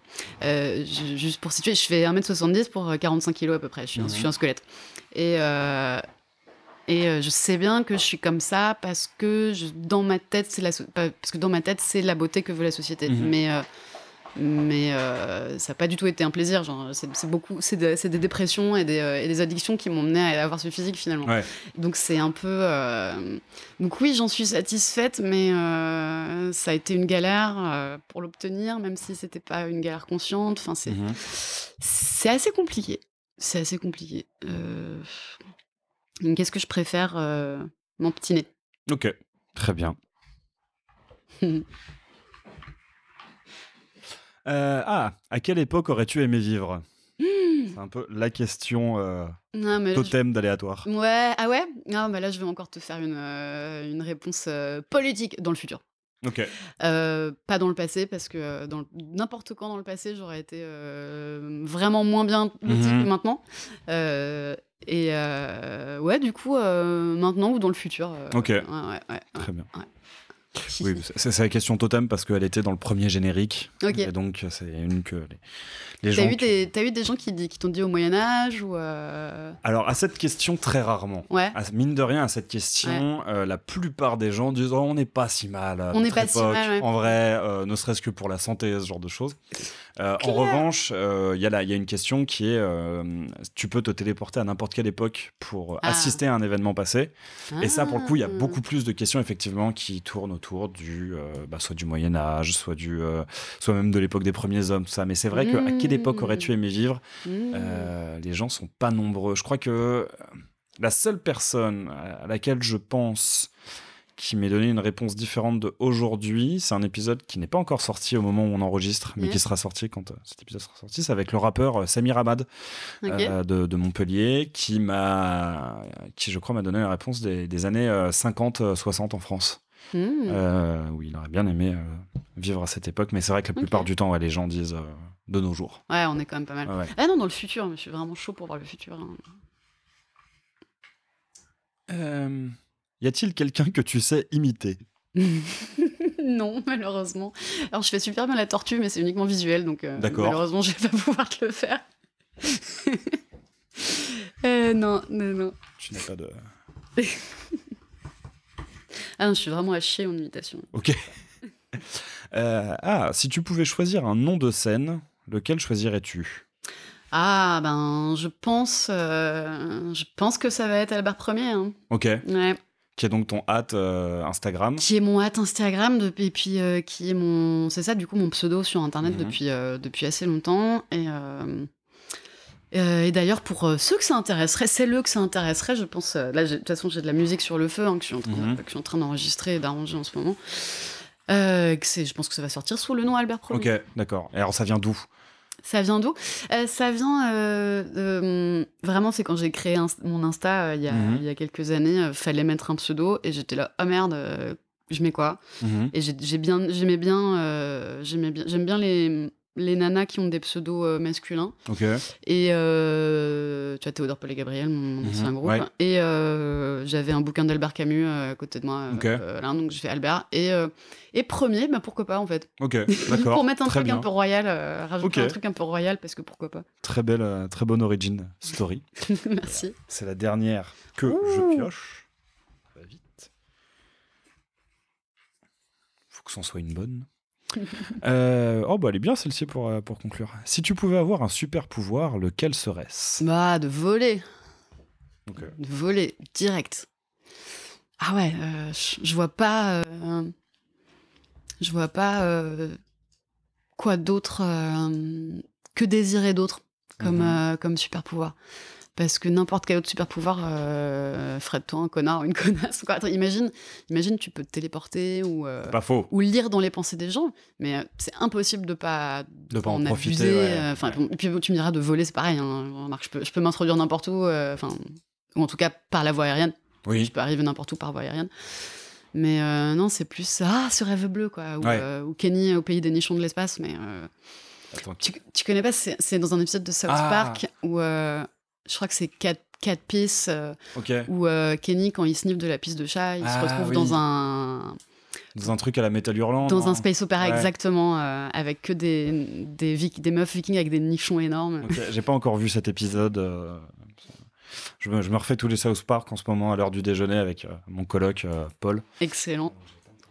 Speaker 2: juste pour situer je fais 1m70 pour 45 kg à peu près je suis, un, je suis mhm. squelette et et je sais bien que je suis comme ça parce que dans ma tête c'est la parce que dans ma tête c'est la beauté que veut la société mhm. mais mais euh, ça n'a pas du tout été un plaisir. C'est beaucoup, c'est des dépressions et des, euh, et des addictions qui m'ont mené à avoir ce physique finalement. Donc c'est un peu. Euh, donc oui, j'en suis satisfaite, mais ça a été une galère pour l'obtenir, même si c'était pas une galère consciente. Enfin, c'est mhm. c'est assez compliqué. C'est assez compliqué. Qu'est-ce que je préfère m'emptiner
Speaker 1: Ok, très bien. Euh, ah, à quelle époque aurais-tu aimé vivre hmm. c'est un peu la question euh, totem d'aléatoire.
Speaker 2: Ouais, ah ouais Non, mais là, je vais encore te faire une, euh, réponse politique dans le futur. Ok. pas dans le passé, parce que dans n'importe quand dans le passé, j'aurais été vraiment moins bien mhm. que maintenant. et ouais, du coup, maintenant ou dans le futur. ok. Très
Speaker 1: bien oui, c'est la question totem parce qu'elle était dans le premier générique. Et donc, c'est une que les, gens. T'as eu,
Speaker 2: des, as eu des gens qui, t'ont dit au Moyen-Âge ou euh
Speaker 1: Alors, à cette question, très rarement. Ouais. mine de rien, à cette question, euh, la plupart des gens disent oh, on n'est pas si mal. On n'est pas si En vrai, euh, ne serait-ce que pour la santé, ce genre de choses. en revanche, il y, y, a une question qui est tu peux te téléporter à n'importe quelle époque pour ah. assister à un événement passé. Et ça, pour le coup, il y a ah. beaucoup plus de questions, effectivement, qui tournent autour autour du, euh, bah, soit du Moyen Âge, soit, du, euh, même de l'époque des premiers hommes, ça. Mais c'est vrai qu'à à quelle mmh. époque aurais-tu aimé vivre mmh. euh, Les gens sont pas nombreux. Je crois que la seule personne à laquelle je pense qui m'ait donné une réponse différente de aujourd'hui. C'est un épisode qui n'est pas encore sorti au moment où on enregistre, mais qui mmh. sera sorti quand cet épisode sera sorti. C'est avec le rappeur Samir Abad de, Montpellier, qui m'a, qui je crois m'a donné la réponse des années 50-60 en France. Hmm. Euh, oui, il aurait bien aimé euh, vivre à cette époque, mais c'est vrai que la plupart du temps, les gens disent euh, de nos jours.
Speaker 2: Ouais, on est quand même pas mal. Ah non, dans le futur, je suis vraiment chaud pour voir le futur. Hein.
Speaker 1: y a-t-il quelqu'un que tu sais imiter
Speaker 2: non, malheureusement. Alors, je fais super bien la tortue, mais c'est uniquement visuel, donc malheureusement, je vais pas pouvoir te le faire. non, non, non. Tu n'as pas de. Ah je suis vraiment à chier en imitation.
Speaker 1: Ok. Euh, ah, si tu pouvais choisir un nom de scène, lequel choisirais-tu
Speaker 2: ah ben je pense euh, je pense que ça va être Albert Premier. Hein. Ok. Ouais.
Speaker 1: Qui est donc ton hâte euh, Instagram Qui est mon hâte Instagram et
Speaker 2: puis qui est mon c'est ça du coup mon pseudo sur internet mhm. depuis depuis assez longtemps et euh, et d'ailleurs, pour euh, ceux que ça intéresserait, c'est eux que ça intéresserait, je pense. Euh, là, de toute façon, j'ai de la musique sur le feu hein, mhm. que, je suis en train, d'enregistrer et d'arranger en ce moment. que je pense que ça va sortir sous le nom Albert Pro. Ok,
Speaker 1: d'accord. Et alors, ça vient d'où
Speaker 2: ça vient d'où Ça vient vraiment, c'est quand j'ai créé mon Insta mhm. il y, a, quelques années, il quelques années. fallait mettre un pseudo et j'étais là, oh merde, je mets quoi mhm. j'ai Et j'aimais bien, j'aimais bien, bien les les nanas qui ont des pseudos euh, masculins. Ok. Et euh, tu as Théodore Paul et Gabriel, mon ancien mhm. groupe. Et euh, j'avais un bouquin d'Albert Camus à côté de moi, là, donc je fais Albert. Et, et premier, bah, pourquoi pas en fait.
Speaker 1: Ok, d'accord. Pour mettre un truc un peu
Speaker 2: royal, rajouter un truc un peu royal, parce que pourquoi pas.
Speaker 1: Très belle, très bonne origin story. Merci. C'est la dernière que je pioche. va vite. Faut que ce soit une bonne. Euh, oh, bah, elle est bien celle-ci pour, euh, pour conclure. Si tu pouvais avoir un super pouvoir, lequel serait-ce Bah, de voler. De voler, direct.
Speaker 2: Ah ouais, euh, je vois pas. je vois pas quoi d'autre que désirer d'autre comme, mhm. comme super pouvoir. Parce que n'importe quel autre super pouvoir euh, ferait de toi un connard ou une connasse. Quoi. imagine, imagine, tu peux te téléporter ou, euh, ou lire dans les pensées des gens, mais euh, c'est impossible de pas, de, pas en, profiter. Enfin, Et puis tu me diras de voler, c'est pareil. Hein. je peux, je peux m'introduire n'importe où, enfin, ou en tout cas par la voie aérienne. Oui. Je peux arriver n'importe où par voie aérienne. Mais non, c'est plus ah, ce rêve bleu, quoi. Ou, Kenny au pays des nichons de l'espace. Mais Tu, tu, connais pas, c'est dans un épisode de South ah. Park où je crois que c'est 4 quatre pistes où euh, Kenny quand il sniffe de la piste de chat il se ah retrouve dans
Speaker 1: un dans un truc à la métal hurlant dans un space opera,
Speaker 2: exactement euh, avec que des des, des meufs vikings avec des nichons énormes j'ai
Speaker 1: pas encore vu cet épisode euh, je me, je me, refais tous les South Park en ce moment à l'heure du déjeuner avec mon coloc Paul
Speaker 2: excellent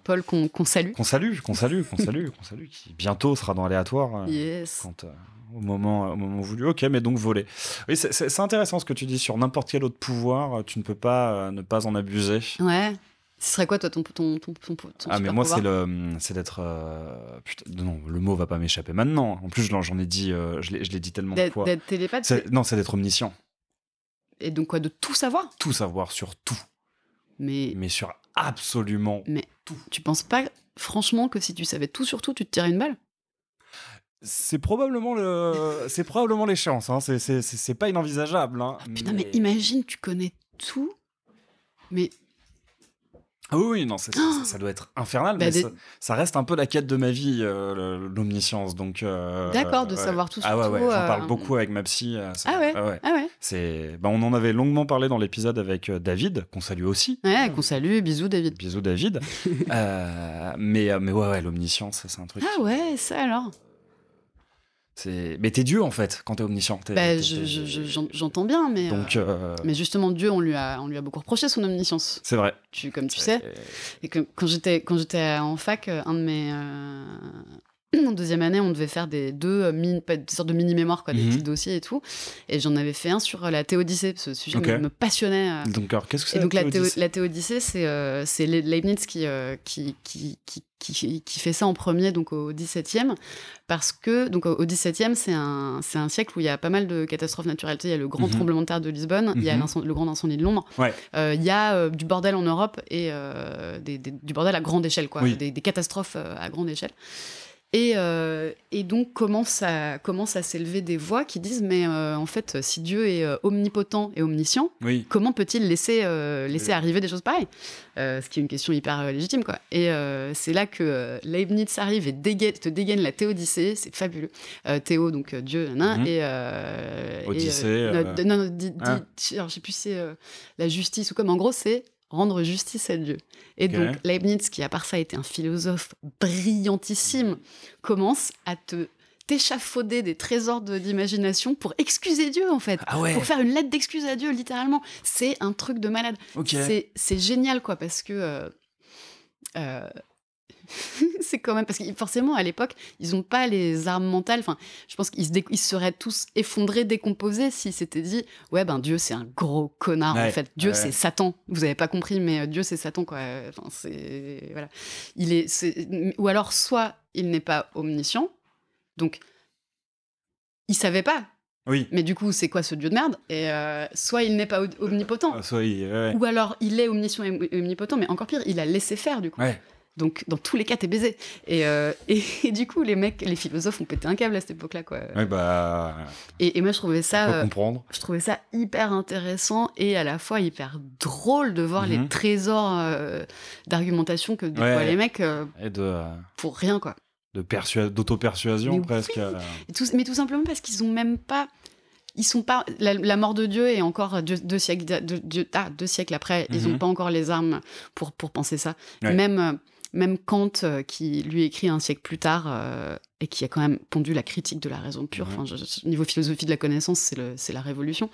Speaker 2: Paul qu'on salue.
Speaker 1: Qu'on salue, qu'on salue, qu'on salue, qu'on salue, qui bientôt sera dans aléatoire. Euh, quand, euh, au moment, au moment voulu. Ok, mais donc voler. Oui, c'est intéressant ce que tu dis sur n'importe quel autre pouvoir. Euh, tu ne peux pas ne pas en abuser.
Speaker 2: Ouais. Ce serait quoi, toi, ton, ton, Ah, mais moi, c'est
Speaker 1: le, c'est d'être. putain, non, le mot va pas m'échapper maintenant. En plus, j'en ai dit, je l'ai dit tellement de fois. D'être télépathe. Non, c'est d'être omniscient. Et donc quoi, de tout savoir Tout savoir sur tout. Mais. Mais sur absolument Mais Tu penses pas, franchement, que si tu savais tout sur tout, tu te tirais une balle c'est probablement le, c'est probablement les hein. C'est, c'est, c'est, pas inenvisageable. Hein, ah putain, mais... mais...
Speaker 2: imagine, tu connais tout, mais
Speaker 1: ah oui, non, ça, ça, doit être infernal, bah, mais ça, reste un peu la quête de ma vie, euh, l'omniscience. Donc, euh, D'accord, de savoir tout sur ah, ouais, J'en parle euh, beaucoup avec ma psy. Ah, ah ouais, ah ouais. C'est... Bah, on en avait longuement parlé dans l'épisode avec David, qu'on salue aussi. Ouais, qu'on salue. Bisous, David. Bisous, David. mais, mais ouais, ouais l'omniscience, c'est un truc.
Speaker 2: Ah ouais, ça alors
Speaker 1: mais t'es Dieu en fait quand t'es omniscient. Bah,
Speaker 2: j'entends bien, mais. Euh, euh, mais justement, Dieu, on lui, a, on lui a beaucoup reproché son omniscience. C'est vrai. Tu, comme tu sais. Et quand j'étais en fac, euh, un de mes, en deuxième année, on devait faire des deux, euh, mini, des sortes de mini-mémoires, des mhm. petits dossiers et tout. Et j'en avais fait un sur euh, la théodicée, ce sujet qui me, passionnait. Euh.
Speaker 1: Donc, alors, qu'est-ce que c'est donc, la théodicée, la
Speaker 2: théodicée c'est Leibniz qui, qui, qui, qui qui, fait ça en premier donc au 17e parce que donc au 17e c'est un c'est un siècle où il y a pas mal de catastrophes naturelles il y a le grand mhm. tremblement de terre de Lisbonne il y a mhm. le grand incendie de Londres il y a du bordel en Europe et du bordel à grande échelle quoi des, des, catastrophes à grande échelle euh, et, donc commence à, commence à s'élever des voix qui disent mais euh, en fait si Dieu est euh, omnipotent et omniscient, comment peut-il laisser, laisser arriver des choses pareilles Ce qui est une question hyper légitime quoi. Et c'est là que Leibniz arrive et te dégaine la théodicée, c'est fabuleux. Théo donc Dieu, mhm. et Odyssée. Et, non, non, hein. sais plus c'est la justice ou comme en gros c'est rendre justice à Dieu. Et donc Leibniz, qui à part ça été un philosophe brillantissime, mm. commence à te t'échafauder des trésors d'imagination pour excuser Dieu en fait, ah pour faire une lettre d'excuse à Dieu littéralement. C'est un truc de malade. C'est génial quoi parce que euh, euh, c'est quand même parce que forcément à l'époque ils n'ont pas les armes mentales. Enfin, je pense qu'ils seraient tous effondrés, décomposés si c'était dit ouais ben Dieu c'est un gros connard en fait. Dieu c'est Satan. Vous avez pas compris mais euh, Dieu c'est Satan quoi. Enfin c'est voilà. Il est, ou alors soit il n'est pas omniscient donc il savait pas oui. Mais du coup, c'est quoi ce dieu de merde Et euh, soit il n'est pas omnipotent, ah,
Speaker 1: soit il, ou
Speaker 2: alors il est omniscient et omnipotent, mais encore pire, il a laissé faire du coup. Ouais. Donc, dans tous les cas, t'es baisé. Euh, et, et, du coup, les mecs, les philosophes ont pété un câble à cette époque-là, quoi.
Speaker 1: Bah,
Speaker 2: et, et, moi, je trouvais ça. Euh, je trouvais ça hyper intéressant et à la fois hyper drôle de voir les mhm. trésors euh, d'argumentation que les mecs.
Speaker 1: de, pour rien, quoi. De d'auto-persuasion, presque.
Speaker 2: mais tout simplement parce qu'ils ont même pas ils sont pas la, mort de Dieu est encore deux, siècles ah, deux siècles après ils n'ont mhm. pas encore les armes pour pour penser ça même même Kant, euh, qui lui écrit un siècle plus tard euh, et qui a quand même pondu la critique de la raison pure, enfin, niveau philosophie de la connaissance, c'est la révolution.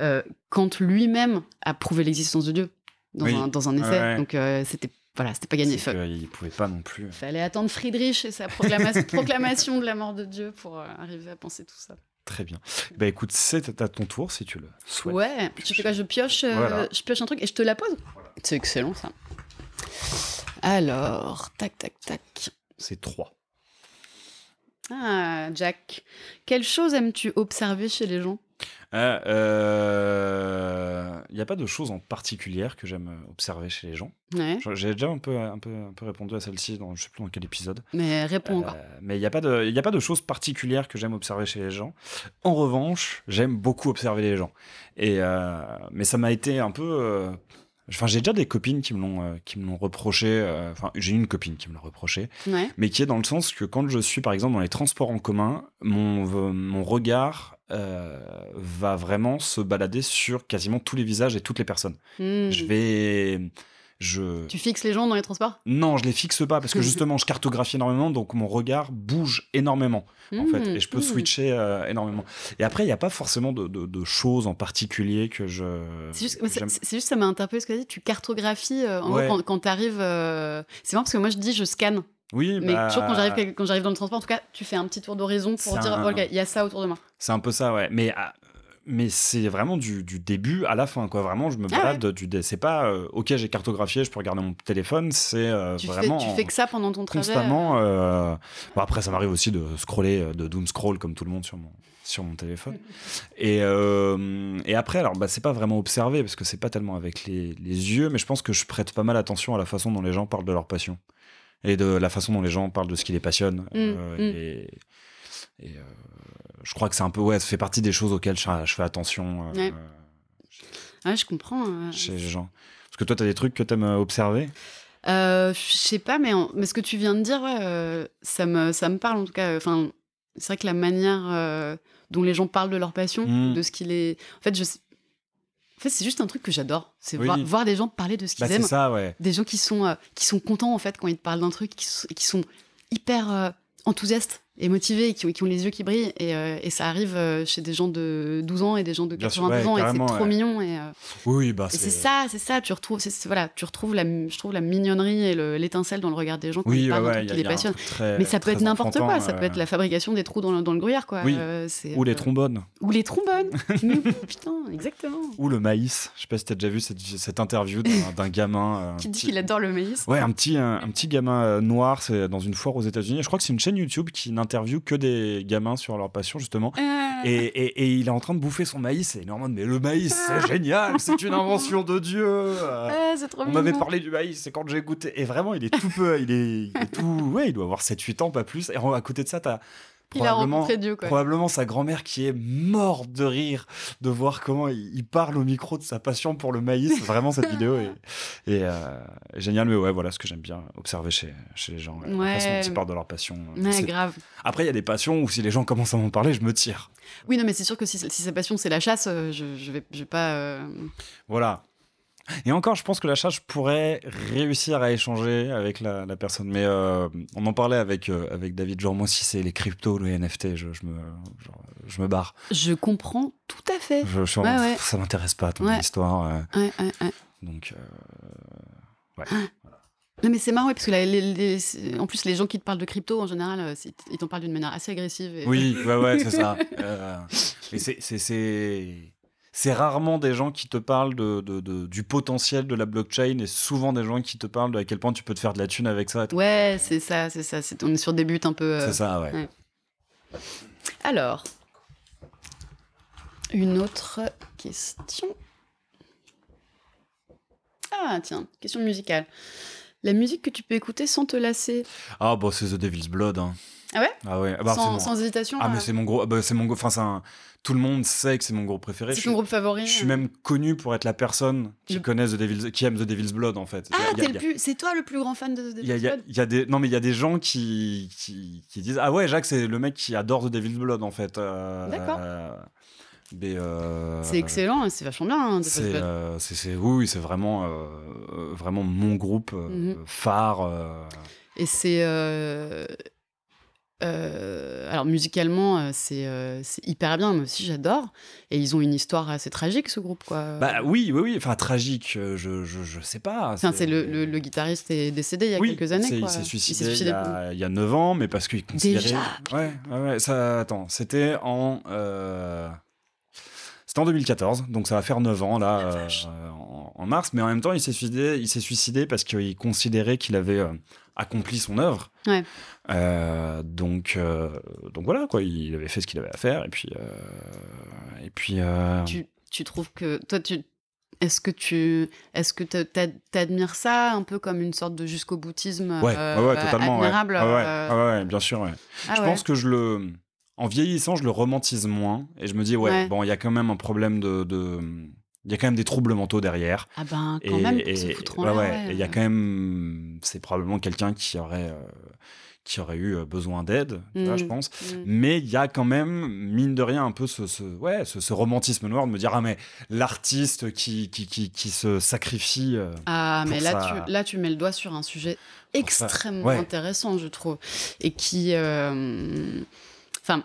Speaker 2: Euh, Kant lui-même a prouvé l'existence de Dieu dans, un, essai, donc c'était voilà, c'était pas gagné. il pouvait pas non plus. Fallait attendre Friedrich et sa proclamation, proclamation de la mort de Dieu pour arriver à penser tout ça.
Speaker 1: Très bien. Bah écoute, c'est à ton tour si tu le
Speaker 2: souhaites. Ouais, tu fais quoi Je pioche, je pioche un truc et je te la pose. C'est excellent ça. Alors, tac, tac, tac. C'est trois. Ah, Jack. Quelle chose aimes-tu observer chez les
Speaker 1: gens Il n'y ah, euh, a pas de choses en particulière que j'aime observer chez les gens. J'ai déjà un peu, un peu, un peu répondu à celle-ci, dans, je ne sais plus dans quel épisode. Mais réponds euh, Mais il n'y a, pas de, a pas de choses particulières que j'aime observer chez les gens. En revanche, j'aime beaucoup observer les gens. Et, euh, mais ça m'a été un peu euh, Enfin, j'ai déjà des copines qui me l'ont euh, qui me l'ont reproché. Euh, enfin, j'ai une copine qui me l'a reproché, mais qui est dans le sens que quand je suis, par exemple, dans les transports en commun, mon mon regard euh, va vraiment se balader sur quasiment tous les visages et toutes les personnes. Hmm. Je vais tu
Speaker 2: fixes les gens dans les transports
Speaker 1: Non, je les fixe pas parce que justement, je cartographie énormément, donc mon regard bouge énormément en fait, mmh. et je peux mmh. switcher euh, énormément. Et après, il n'y a pas forcément de, choses en particulier que je. C'est
Speaker 2: juste, ça m'a interpellé ce que tu as dit. Tu cartographies euh, en quand, tu arrives. Euh, c'est marrant parce que moi, je dis, je scanne. Oui, mais bah... toujours quand j'arrive quand j'arrive dans le transport, en tout cas, tu fais un petit tour d'horizon pour dire oh, Ok, il y a ça autour de moi.
Speaker 1: C'est un peu ça, ouais. Mais ah, mais c'est vraiment du, début à la fin quoi vraiment je me ah balade du c'est pas euh, ok j'ai cartographié je peux regarder mon téléphone c'est euh, vraiment vraiment fais, tu fais
Speaker 2: que ça pendant ton travail constamment
Speaker 1: euh bon, après ça m'arrive aussi de scroller de doom scroll comme tout le monde sur mon sur mon téléphone et, et après alors bah, c'est pas vraiment observé parce que c'est pas tellement avec les, les yeux mais je pense que je prête pas mal attention à la façon dont les gens parlent de leur passion et de la façon dont les gens parlent de ce qui les passionne mmh, mmh. et je crois que c'est un peu, ouais, ça fait partie des choses auxquelles je, fais attention. Euh,
Speaker 2: ouais. je comprends. Hein. Chez les
Speaker 1: gens. Parce que toi, tu as des trucs que tu aimes euh, observer
Speaker 2: euh, Je sais pas, mais, mais ce que tu viens de dire, ça, me, ça me parle en tout cas. Enfin, c'est vrai que la manière dont les gens parlent de leur passion, hmm. de ce qu'il est. En fait, je fait, c'est juste un truc que j'adore. C'est voir, des gens parler de ce qu'ils bah, aiment. Ça, Des gens qui sont, qui sont contents, en fait, quand ils te parlent d'un truc, qui, qui sont hyper enthousiastes et motivés, qui, qui, ont les yeux qui brillent. Et, euh, ça arrive euh, chez des gens de 12 ans et des gens de 92 ans, et c'est trop mignon. Et, euh,
Speaker 1: oui, bah, c'est ça,
Speaker 2: c'est ça. Tu retrouves, voilà, tu retrouves la, je trouve la mignonnerie et l'étincelle dans le regard des gens qui les passionnent. Mais ça peut être n'importe quoi. Ça peut être la fabrication des trous dans le, dans le gruyère, quoi. Oui. ou les trombones. Ou les trombones. Mais putain, exactement.
Speaker 1: Ou le maïs. Je sais pas si tu as déjà vu cette, interview d'un gamin qui dit qu'il
Speaker 2: adore le maïs. Ouais, un
Speaker 1: petit, gamin noir, c'est dans une foire aux États-Unis. Je crois que c'est une chaîne YouTube qui interview que des gamins sur leur passion, justement. Ah. Et, il est en train de bouffer son maïs. Et Norman, mais le maïs, ah. c'est génial, c'est une invention de Dieu. Ah, On m'avait parlé du maïs, c'est quand j'ai goûté. Et vraiment, il est tout peu, il est, tout, ouais, il doit avoir 7-8 ans, pas plus. Et à côté de ça, t'as il a Dieu, Probablement sa grand-mère qui est morte de rire de voir comment il, parle au micro de sa passion pour le maïs. Vraiment, cette vidéo est, euh, géniale. Mais ouais, voilà ce que j'aime bien observer chez, les gens. La façon dont ils de leur passion. grave. Après, il y a des passions où si les gens commencent à m'en parler, je me tire.
Speaker 2: Oui, non, mais c'est sûr que si, sa passion, c'est la chasse, euh, je, je, vais, je vais pas. Euh,
Speaker 1: voilà. Et encore, je pense que la charge pourrait réussir à échanger avec la, personne. Mais euh, on en parlait avec, euh, avec David. Genre, moi, si c'est les cryptos, les NFT, je, je me, je me barre.
Speaker 2: Je comprends tout à fait. Je, Ça
Speaker 1: m'intéresse pas, ton histoire. Euh. Donc, ouais. Ah.
Speaker 2: Non mais c'est marrant parce que en plus les gens qui te parlent de crypto en général ils t'en parlent d'une manière assez agressive. Oui ouais ouais c'est ça.
Speaker 1: Euh, c'est c'est rarement des gens qui te parlent de, du potentiel de la blockchain et souvent des gens qui te parlent de à quel point tu peux te faire de la thune avec ça. Ouais, c'est ça, c'est ça. on est sur des buts un peu. Euh, c'est ça, ouais. Alors,
Speaker 2: une autre question. Ah, tiens, question musicale. La musique que tu peux écouter sans te lasser
Speaker 1: Ah, bon, bah, c'est The Devil's Blood. Hein. Ah ouais Ah ouais, bah, sans, hésitation. Ah, hein. mais c'est mon gros. Bah, c'est mon. Enfin, c'est un tout le monde sait que c'est mon groupe préféré. C'est ton groupe favori. Je suis même connu pour être la personne qui mm. connaît The Devil's, qui aime The Devil's Blood en fait. Ah,
Speaker 2: c'est toi le plus grand fan de The Devil's y a,
Speaker 1: Blood. des, non mais il y a des gens qui, qui, disent ah ouais Jacques c'est le mec qui adore The Devil's Blood en fait. Euh, D'accord. Euh, c'est excellent,
Speaker 2: c'est vachement bien. Hein, c'est,
Speaker 1: euh, oui, c'est vraiment, vraiment mon groupe mhm. phare. Et c'est
Speaker 2: euh, alors musicalement, euh, euh, c'est hyper bien, moi aussi j'adore. Et ils ont une histoire assez tragique, ce groupe, quoi.
Speaker 1: Bah oui, oui, oui. Enfin tragique, je, je, sais
Speaker 2: pas. c'est le, guitariste est décédé il y a quelques années. Quoi. Il s'est suicidé, il, y a,
Speaker 1: il y a 9 ans, mais parce qu'il considérait. Déjà ouais, ça. Attends, c'était en. C'était en 2014, donc ça va faire 9 ans là ah, en, mars. Mais en même temps, il s'est suicidé, il s'est suicidé parce qu'il considérait qu'il avait accompli son œuvre. Euh, donc, euh, donc voilà, quoi, il avait fait ce qu'il avait à faire. Et puis. Euh, et puis
Speaker 2: tu, trouves que. Toi, tu. Est-ce que tu est-ce que t'admires ça un peu comme une sorte de jusqu'au boutisme admirable
Speaker 1: bien sûr. Ah je pense que je le en vieillissant je le romantise moins et je me dis ouais, bon il y a quand même un problème de il y a quand même des troubles mentaux derrière.
Speaker 2: Ah ben, quand même, se il y a
Speaker 1: quand même, c'est probablement quelqu'un qui aurait, euh, qui aurait eu euh, besoin d'aide, je mmh, pense. Mmh. Mais il y a quand même, mine de rien, un peu ce, ce ouais, ce, romantisme noir de me dire, ah mais l'artiste qui, qui, qui, se sacrifie. Euh,
Speaker 2: ah, mais là, tu, là, tu mets le doigt sur un sujet extrêmement intéressant, je trouve. Et qui, enfin,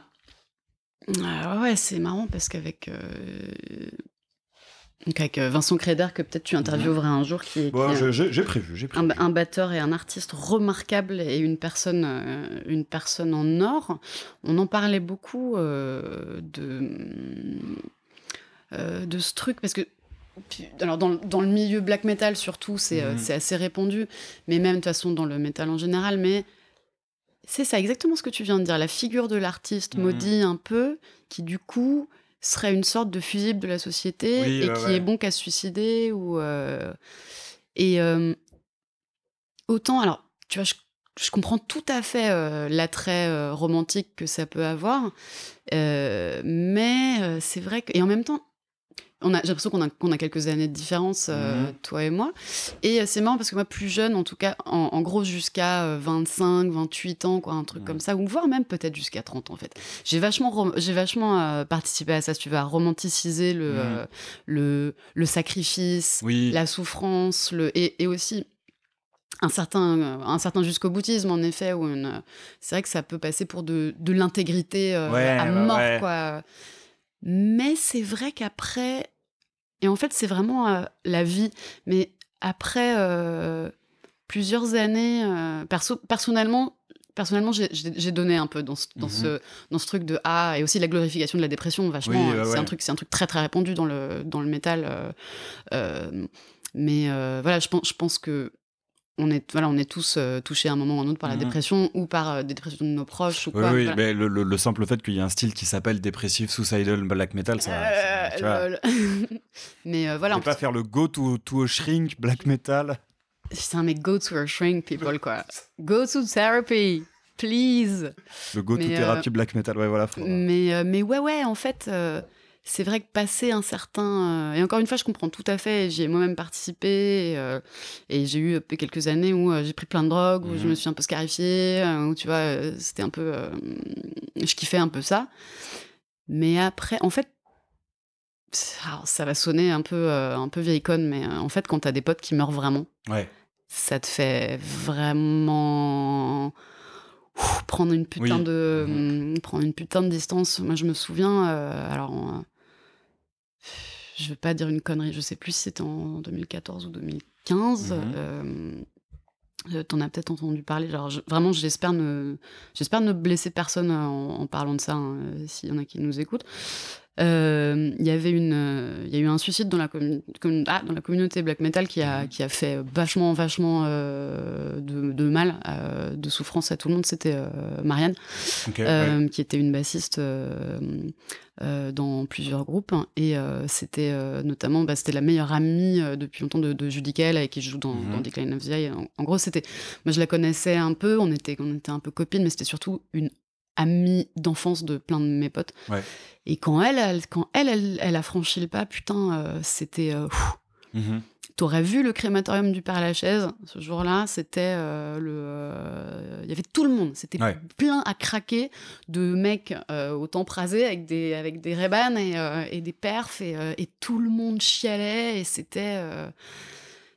Speaker 2: ouais, c'est marrant parce qu'avec donc avec euh, Vincent Créder, que peut-être tu intervieweras un jour, qui est, j'ai prévu, Un, batteur et un artiste remarquable et une personne, euh, une personne en or. On en parlait beaucoup euh, de, de ce truc, parce que alors dans, dans, le milieu black metal surtout, mhm. c'est assez répandu, mais même de toute façon dans le metal en général, mais... C'est ça, exactement ce que tu viens de dire, la figure de l'artiste mhm. maudit un peu, qui du coup serait une sorte de fusible de la société et qui est bon qu'à se suicider ou euh, et euh, autant alors tu vois je, comprends tout à fait euh, l'attrait romantique que ça peut avoir mais c'est vrai que et en même temps on a, j'ai l'impression qu'on a, qu'on a quelques années de différence, euh, mhm. toi et moi. Et euh, c'est marrant parce que moi, plus jeune, en tout cas, en, gros, jusqu'à 25, euh, 28 ans, quoi, un truc mhm. comme ça, ou voire même peut-être jusqu'à 30, en fait. J'ai vachement, j'ai vachement participé à ça, si tu vas romanticiser le, mhm. le, le sacrifice, la souffrance, le, et, aussi un certain, un certain jusqu'au boutisme, en effet, où une... c'est vrai que ça peut passer pour de, de l'intégrité à mort, quoi. Mais c'est vrai qu'après, et en fait, c'est vraiment euh, la vie. Mais après euh, plusieurs années, euh, perso personnellement, personnellement j'ai donné un peu dans ce, dans, ce, mhm. dans ce truc de A et aussi la glorification de la dépression vachement. c'est un truc c'est un truc très très répandu dans le dans le métal. mais voilà, je pense je pense que on est, voilà, on est tous euh, touchés à un moment ou à un autre par la dépression ou par euh, des dépressions de nos proches ou quoi. Oui, mais
Speaker 1: le, simple fait qu'il y ait un style qui s'appelle dépressif, suicidal, black metal, ça. Euh,
Speaker 2: mais voilà. On peut pas
Speaker 1: faire le go to, a shrink, black metal. Putain, mais go
Speaker 2: to a shrink, people, quoi. Go to therapy, please.
Speaker 1: Le go to therapy, black metal, ouais, voilà.
Speaker 2: Mais, mais ouais, ouais, en fait c'est vrai que passer un certain... Euh, et encore une fois, je comprends tout à fait, j'ai moi-même participé, et, euh, j'ai eu euh, quelques années où j'ai pris plein de drogues, où je me mhm. suis un peu scarifiée, où tu vois, c'était un peu... je kiffais un peu ça. Mais après, en fait, ça va sonner un peu, un peu vieille conne, mais en fait, quand t'as des potes qui meurent vraiment, ouais. ça te fait vraiment prendre une putain de mhm. mmh, prendre une putain de distance. Moi, je me souviens, alors je veux pas dire une connerie, je sais plus si c'était en 2014 ou 2015. tu en T'en as peut-être entendu parler. Alors, vraiment, j'espère ne, j'espère ne blesser personne en, parlant de ça, hein, euh, s'il y en a qui nous écoutent. Euh, il y avait une, euh, il y a eu un suicide dans la, ah, dans la communauté black metal qui a, mhm. qui a fait vachement, vachement euh, de, mal, de souffrance à tout le monde. C'était Marianne, qui était une bassiste dans plusieurs groupes. Et c'était notamment, bah, c'était la meilleure amie depuis longtemps de, de Judy qui joue mhm. dans, Decline of the Eye. En, en gros, c'était, moi je la connaissais un peu, on était, on était un peu copines, mais c'était surtout une amie d'enfance de plein de mes potes. Et quand elle, quand elle, elle, a franchi le pas, putain, euh, c'était. Euh, mm-hmm. T'aurais vu le crématorium du Père Lachaise ce jour-là, c'était euh, le, il y avait tout le monde, c'était plein à craquer de mecs au temps avec des avec des rébanes et, des perfs et, tout le monde chialait et c'était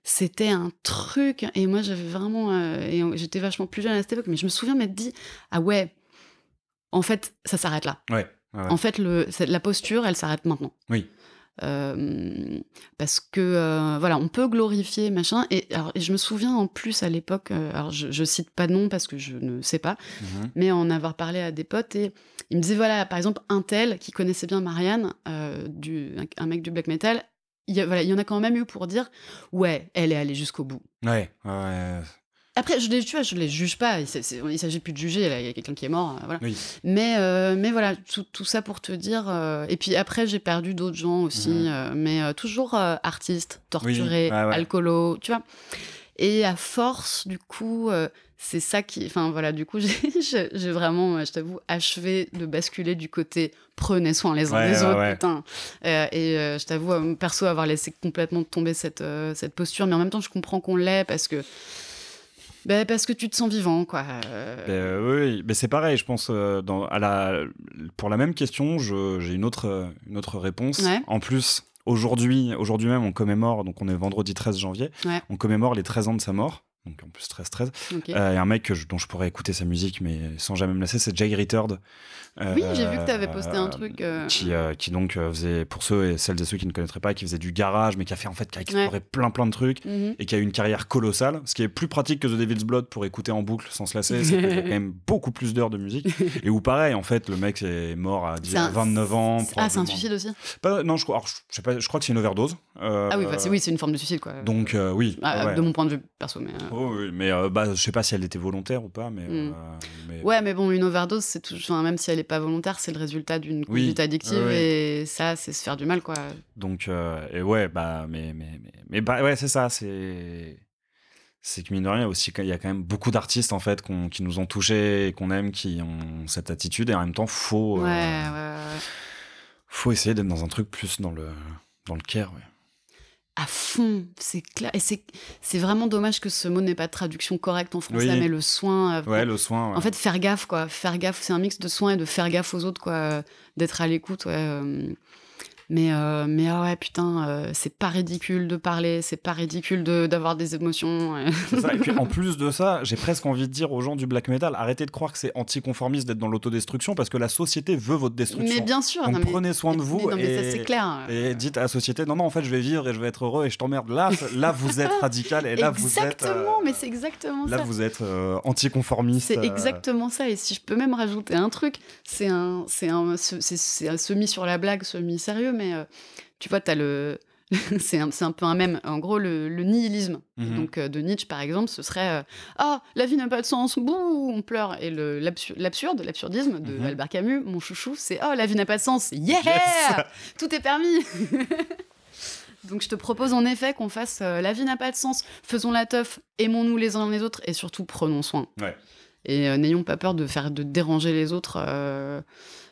Speaker 2: c'était un truc et moi j'avais vraiment et j'étais vachement plus jeune à cette époque mais je me souviens m'être dit ah ouais en fait, ça s'arrête là. En fait, la posture, elle s'arrête maintenant. Oui. Euh, parce que euh, voilà, on peut glorifier machin. Et, je me souviens en plus à l'époque, euh, alors je, cite pas de nom parce que je ne sais pas, mhm. mais en avoir parlé à des potes et ils me disaient voilà, par exemple un tel qui connaissait bien Marianne, du, un, mec du black metal, il y, voilà, il y en a quand même eu pour dire ouais, elle est allée jusqu'au bout.
Speaker 1: Ouais, ouais,
Speaker 2: après, je les, tu vois, je les juge pas. Il, s'agit plus de juger. Il y a quelqu'un qui est mort. Voilà. Mais, euh, mais voilà, tout, ça pour te dire. Euh, et puis après, j'ai perdu d'autres gens aussi, mhm. euh, mais toujours artistes, torturés, alcoolos, tu vois. Et à force, du coup, c'est ça qui. Enfin voilà, du coup, j'ai vraiment, je t'avoue, achevé de basculer du côté prenez soin les uns des autres, putain. et je t'avoue, perso, avoir laissé complètement tomber cette, cette posture, mais en même temps, je comprends qu'on l'ait parce que bah, parce que tu te sens vivant, quoi. Euh.
Speaker 1: Bah, oui, mais c'est pareil, je pense, euh, dans, à la, pour la même question, j'ai une autre, euh, une autre réponse. En plus, aujourd'hui, aujourd'hui même, on commémore, donc on est vendredi 13 janvier, on commémore les 13 ans de sa mort donc en plus 13 13 euh, et un mec dont je pourrais écouter sa musique mais sans jamais me lasser c'est Jay Ritterd, oui euh, j'ai vu que tu avais posté un truc euh. qui, qui donc faisait pour ceux et celles et ceux qui ne connaîtraient pas qui faisait du garage mais qui a fait en fait qui a exploré plein plein de trucs mhm. et qui a eu une carrière colossale ce qui est plus pratique que The Devil's Blood pour écouter en boucle sans se lasser c'est quand même beaucoup plus d'heures de musique et où pareil en fait le mec est mort à 29 ans ah c'est un suicide aussi non je, alors, je, sais pas, je crois que c'est une overdose euh, ah oui, bah, oui,
Speaker 2: c'est une forme de suicide, quoi.
Speaker 1: Donc, euh, oui. Ah, de mon point de vue perso. Mais, euh. oh, mais bah, je sais pas si elle était volontaire ou pas. Mais, mm. mais...
Speaker 2: Ouais, mais bon, une overdose, c'est toujours, même si elle est pas volontaire, c'est le résultat d'une conduite addictive et ça, c'est se faire du mal, quoi.
Speaker 1: Donc, et ouais, bah, mais, mais, mais, bah, ouais, c'est ça, c'est. C'est que mine de rien, aussi, il y a quand même beaucoup d'artistes en fait qui nous ont touchés et qu'on aime, qui ont cette attitude et en même temps, faut, faut essayer d'être dans un truc plus dans le dans le care. Ouais
Speaker 2: à fond. C'est clair. Et c'est vraiment dommage que ce mot n'ait pas de traduction correcte en français, mais le soin. Euh, ouais, le soin. En fait, faire gaffe, quoi. Faire gaffe, c'est un mix de soin et de faire gaffe aux autres, quoi. D'être à l'écoute, ouais. Euh, mais, euh, mais ah ouais, putain, euh, c'est pas ridicule de parler, c'est pas ridicule d'avoir des émotions.
Speaker 1: Ça. Et puis en plus de ça, j'ai presque envie de dire aux gens du black metal, arrêtez de croire que c'est anticonformiste d'être dans l'autodestruction parce que la société veut votre destruction. Mais bien sûr, prenez soin de vous. non, et, ça, clair. et dites à la société, non, non, en fait, je vais vivre et je vais être heureux et je t'emmerde. Là, là, vous êtes radical et là, vous êtes. Exactement, euh,
Speaker 2: mais c'est exactement ça. Là, vous
Speaker 1: êtes anticonformiste. C'est exactement
Speaker 2: ça. Et si je peux même rajouter un truc, c'est un, c'est un, c'est semi sur la blague, semi sérieux, mais euh, tu vois, tu le. c'est un, un, peu un même, en gros, le, nihilisme. Mhm. Donc, euh, de Nietzsche, par exemple, ce serait oh la vie n'a pas de sens, bouh, on pleure. Et l'absurde, l'absurdisme de mhm. Albert Camus, mon chouchou, c'est Oh, la vie n'a pas de sens, yeah Tout est permis Donc je te propose en effet qu'on fasse la vie n'a pas de sens, faisons la teuf, aimons-nous les uns les autres et surtout prenons soin. Et n'ayons pas peur de faire de déranger les autres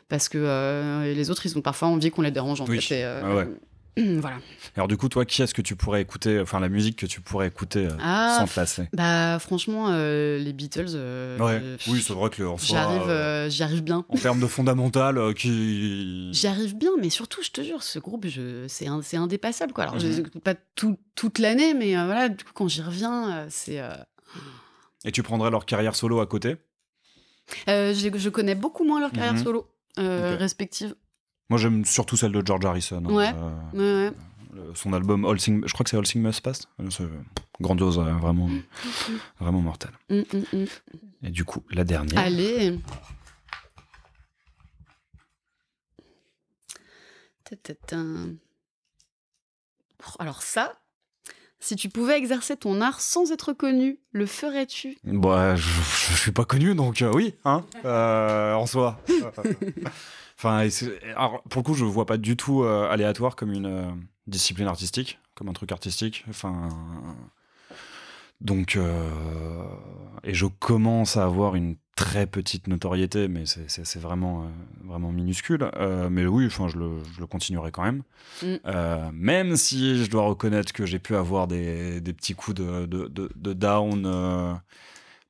Speaker 2: parce que euh, les autres, ils ont parfois envie qu'on les dérange en fait. Euh, ah voilà.
Speaker 1: Alors du coup, toi, qui est-ce que tu pourrais écouter, euh, enfin la musique que tu pourrais écouter ah, sans placer
Speaker 2: Bah franchement, les Beatles. oui,
Speaker 1: c'est vrai que j'y arrive, bien. En termes de fondamental, qui. J'y
Speaker 2: arrive bien, mais surtout, je te jure, ce groupe, je, c'est, c'est indépassable quoi. Alors, je mhm. les écoute pas toute l'année, mais voilà, du coup, quand j'y reviens, c'est.
Speaker 1: Et tu prendrais leur carrière solo à côté
Speaker 2: je, je, connais beaucoup moins leur carrière mhm. solo. Euh, respective.
Speaker 1: Moi, j'aime surtout celle de George Harrison. Hein. Ouais. Euh, son album All sing je crois que c'est All Things Must Pass. Grandiose, hein, vraiment, mm. vraiment mortel. Mm, mm, Et du coup, la dernière.
Speaker 2: Allez. Alors ça, si tu pouvais exercer ton art sans être connu, le ferais-tu
Speaker 1: Bah, je, je, suis pas connu, donc euh, oui, hein, euh, en soi. enfin, pour le coup, je vois pas du tout euh, aléatoire comme une discipline artistique, comme un truc artistique. Enfin, donc, euh, et je commence à avoir une très petite notoriété, mais c'est vraiment, euh, vraiment minuscule. Euh, mais oui, enfin, je, le, continuerai quand même. Mm. même si je dois reconnaître que j'ai pu avoir des, petits coups de down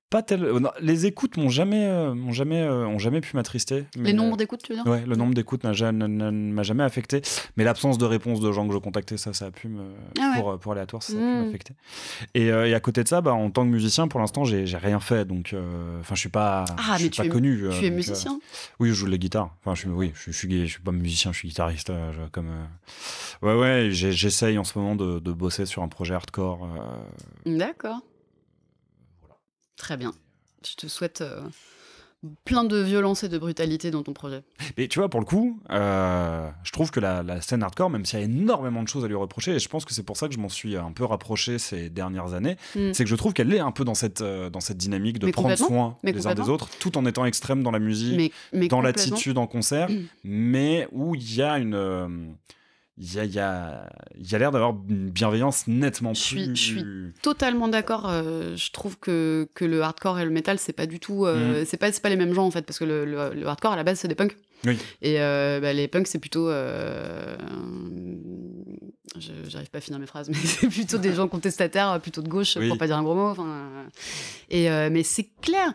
Speaker 1: pas euh, les écoutes m'ont jamais, euh, jamais, euh, ont jamais pu m'attrister. Les nombres d'écoutes, tu veux dire Ouais, le nombre d'écoutes m'a jamais, affecté. Mais l'absence de réponse de gens que je contactais, ça, ça a pu me. Ah pour, pour, aléatoire, ça, pu mmh. m'affecter. Et, et, à côté de ça, bah, en tant que musicien, pour l'instant, j'ai rien fait. Donc, enfin, je suis pas, ah, suis pas connu. Tu es musicien Oui, je joue de la guitare. Enfin, je suis, oui, je, suis, je suis pas musicien, je suis guitariste. comme, Ouais, ouais, j'essaye en ce moment de, de, bosser sur un projet hardcore.
Speaker 2: D'accord. Très bien. Je te souhaite euh, plein de violence et de brutalité dans ton projet.
Speaker 1: Mais tu vois, pour le coup, euh, je trouve que la, scène hardcore, même s'il y a énormément de choses à lui reprocher, et je pense que c'est pour ça que je m'en suis un peu rapproché ces dernières années, hmm. c'est que je trouve qu'elle est un peu dans cette, euh, dans cette dynamique de prendre soin les uns des autres, tout en étant extrême dans la musique, dans l'attitude en concert, mais où il y a une il y a, l'air d'avoir une bienveillance nettement plus. Je suis,
Speaker 2: totalement d'accord. Euh, je trouve que, que, le hardcore et le metal, c'est pas du tout. Euh, mhm. pas C'est pas, les mêmes gens en fait, parce que le, le, hardcore à la base, c'est des punks. Et euh, bah, les punks, c'est plutôt. Euh, j'arrive pas à finir mes phrases, mais c'est plutôt des gens contestataires, plutôt de gauche, pour pas dire un gros mot. Et, mais c'est clair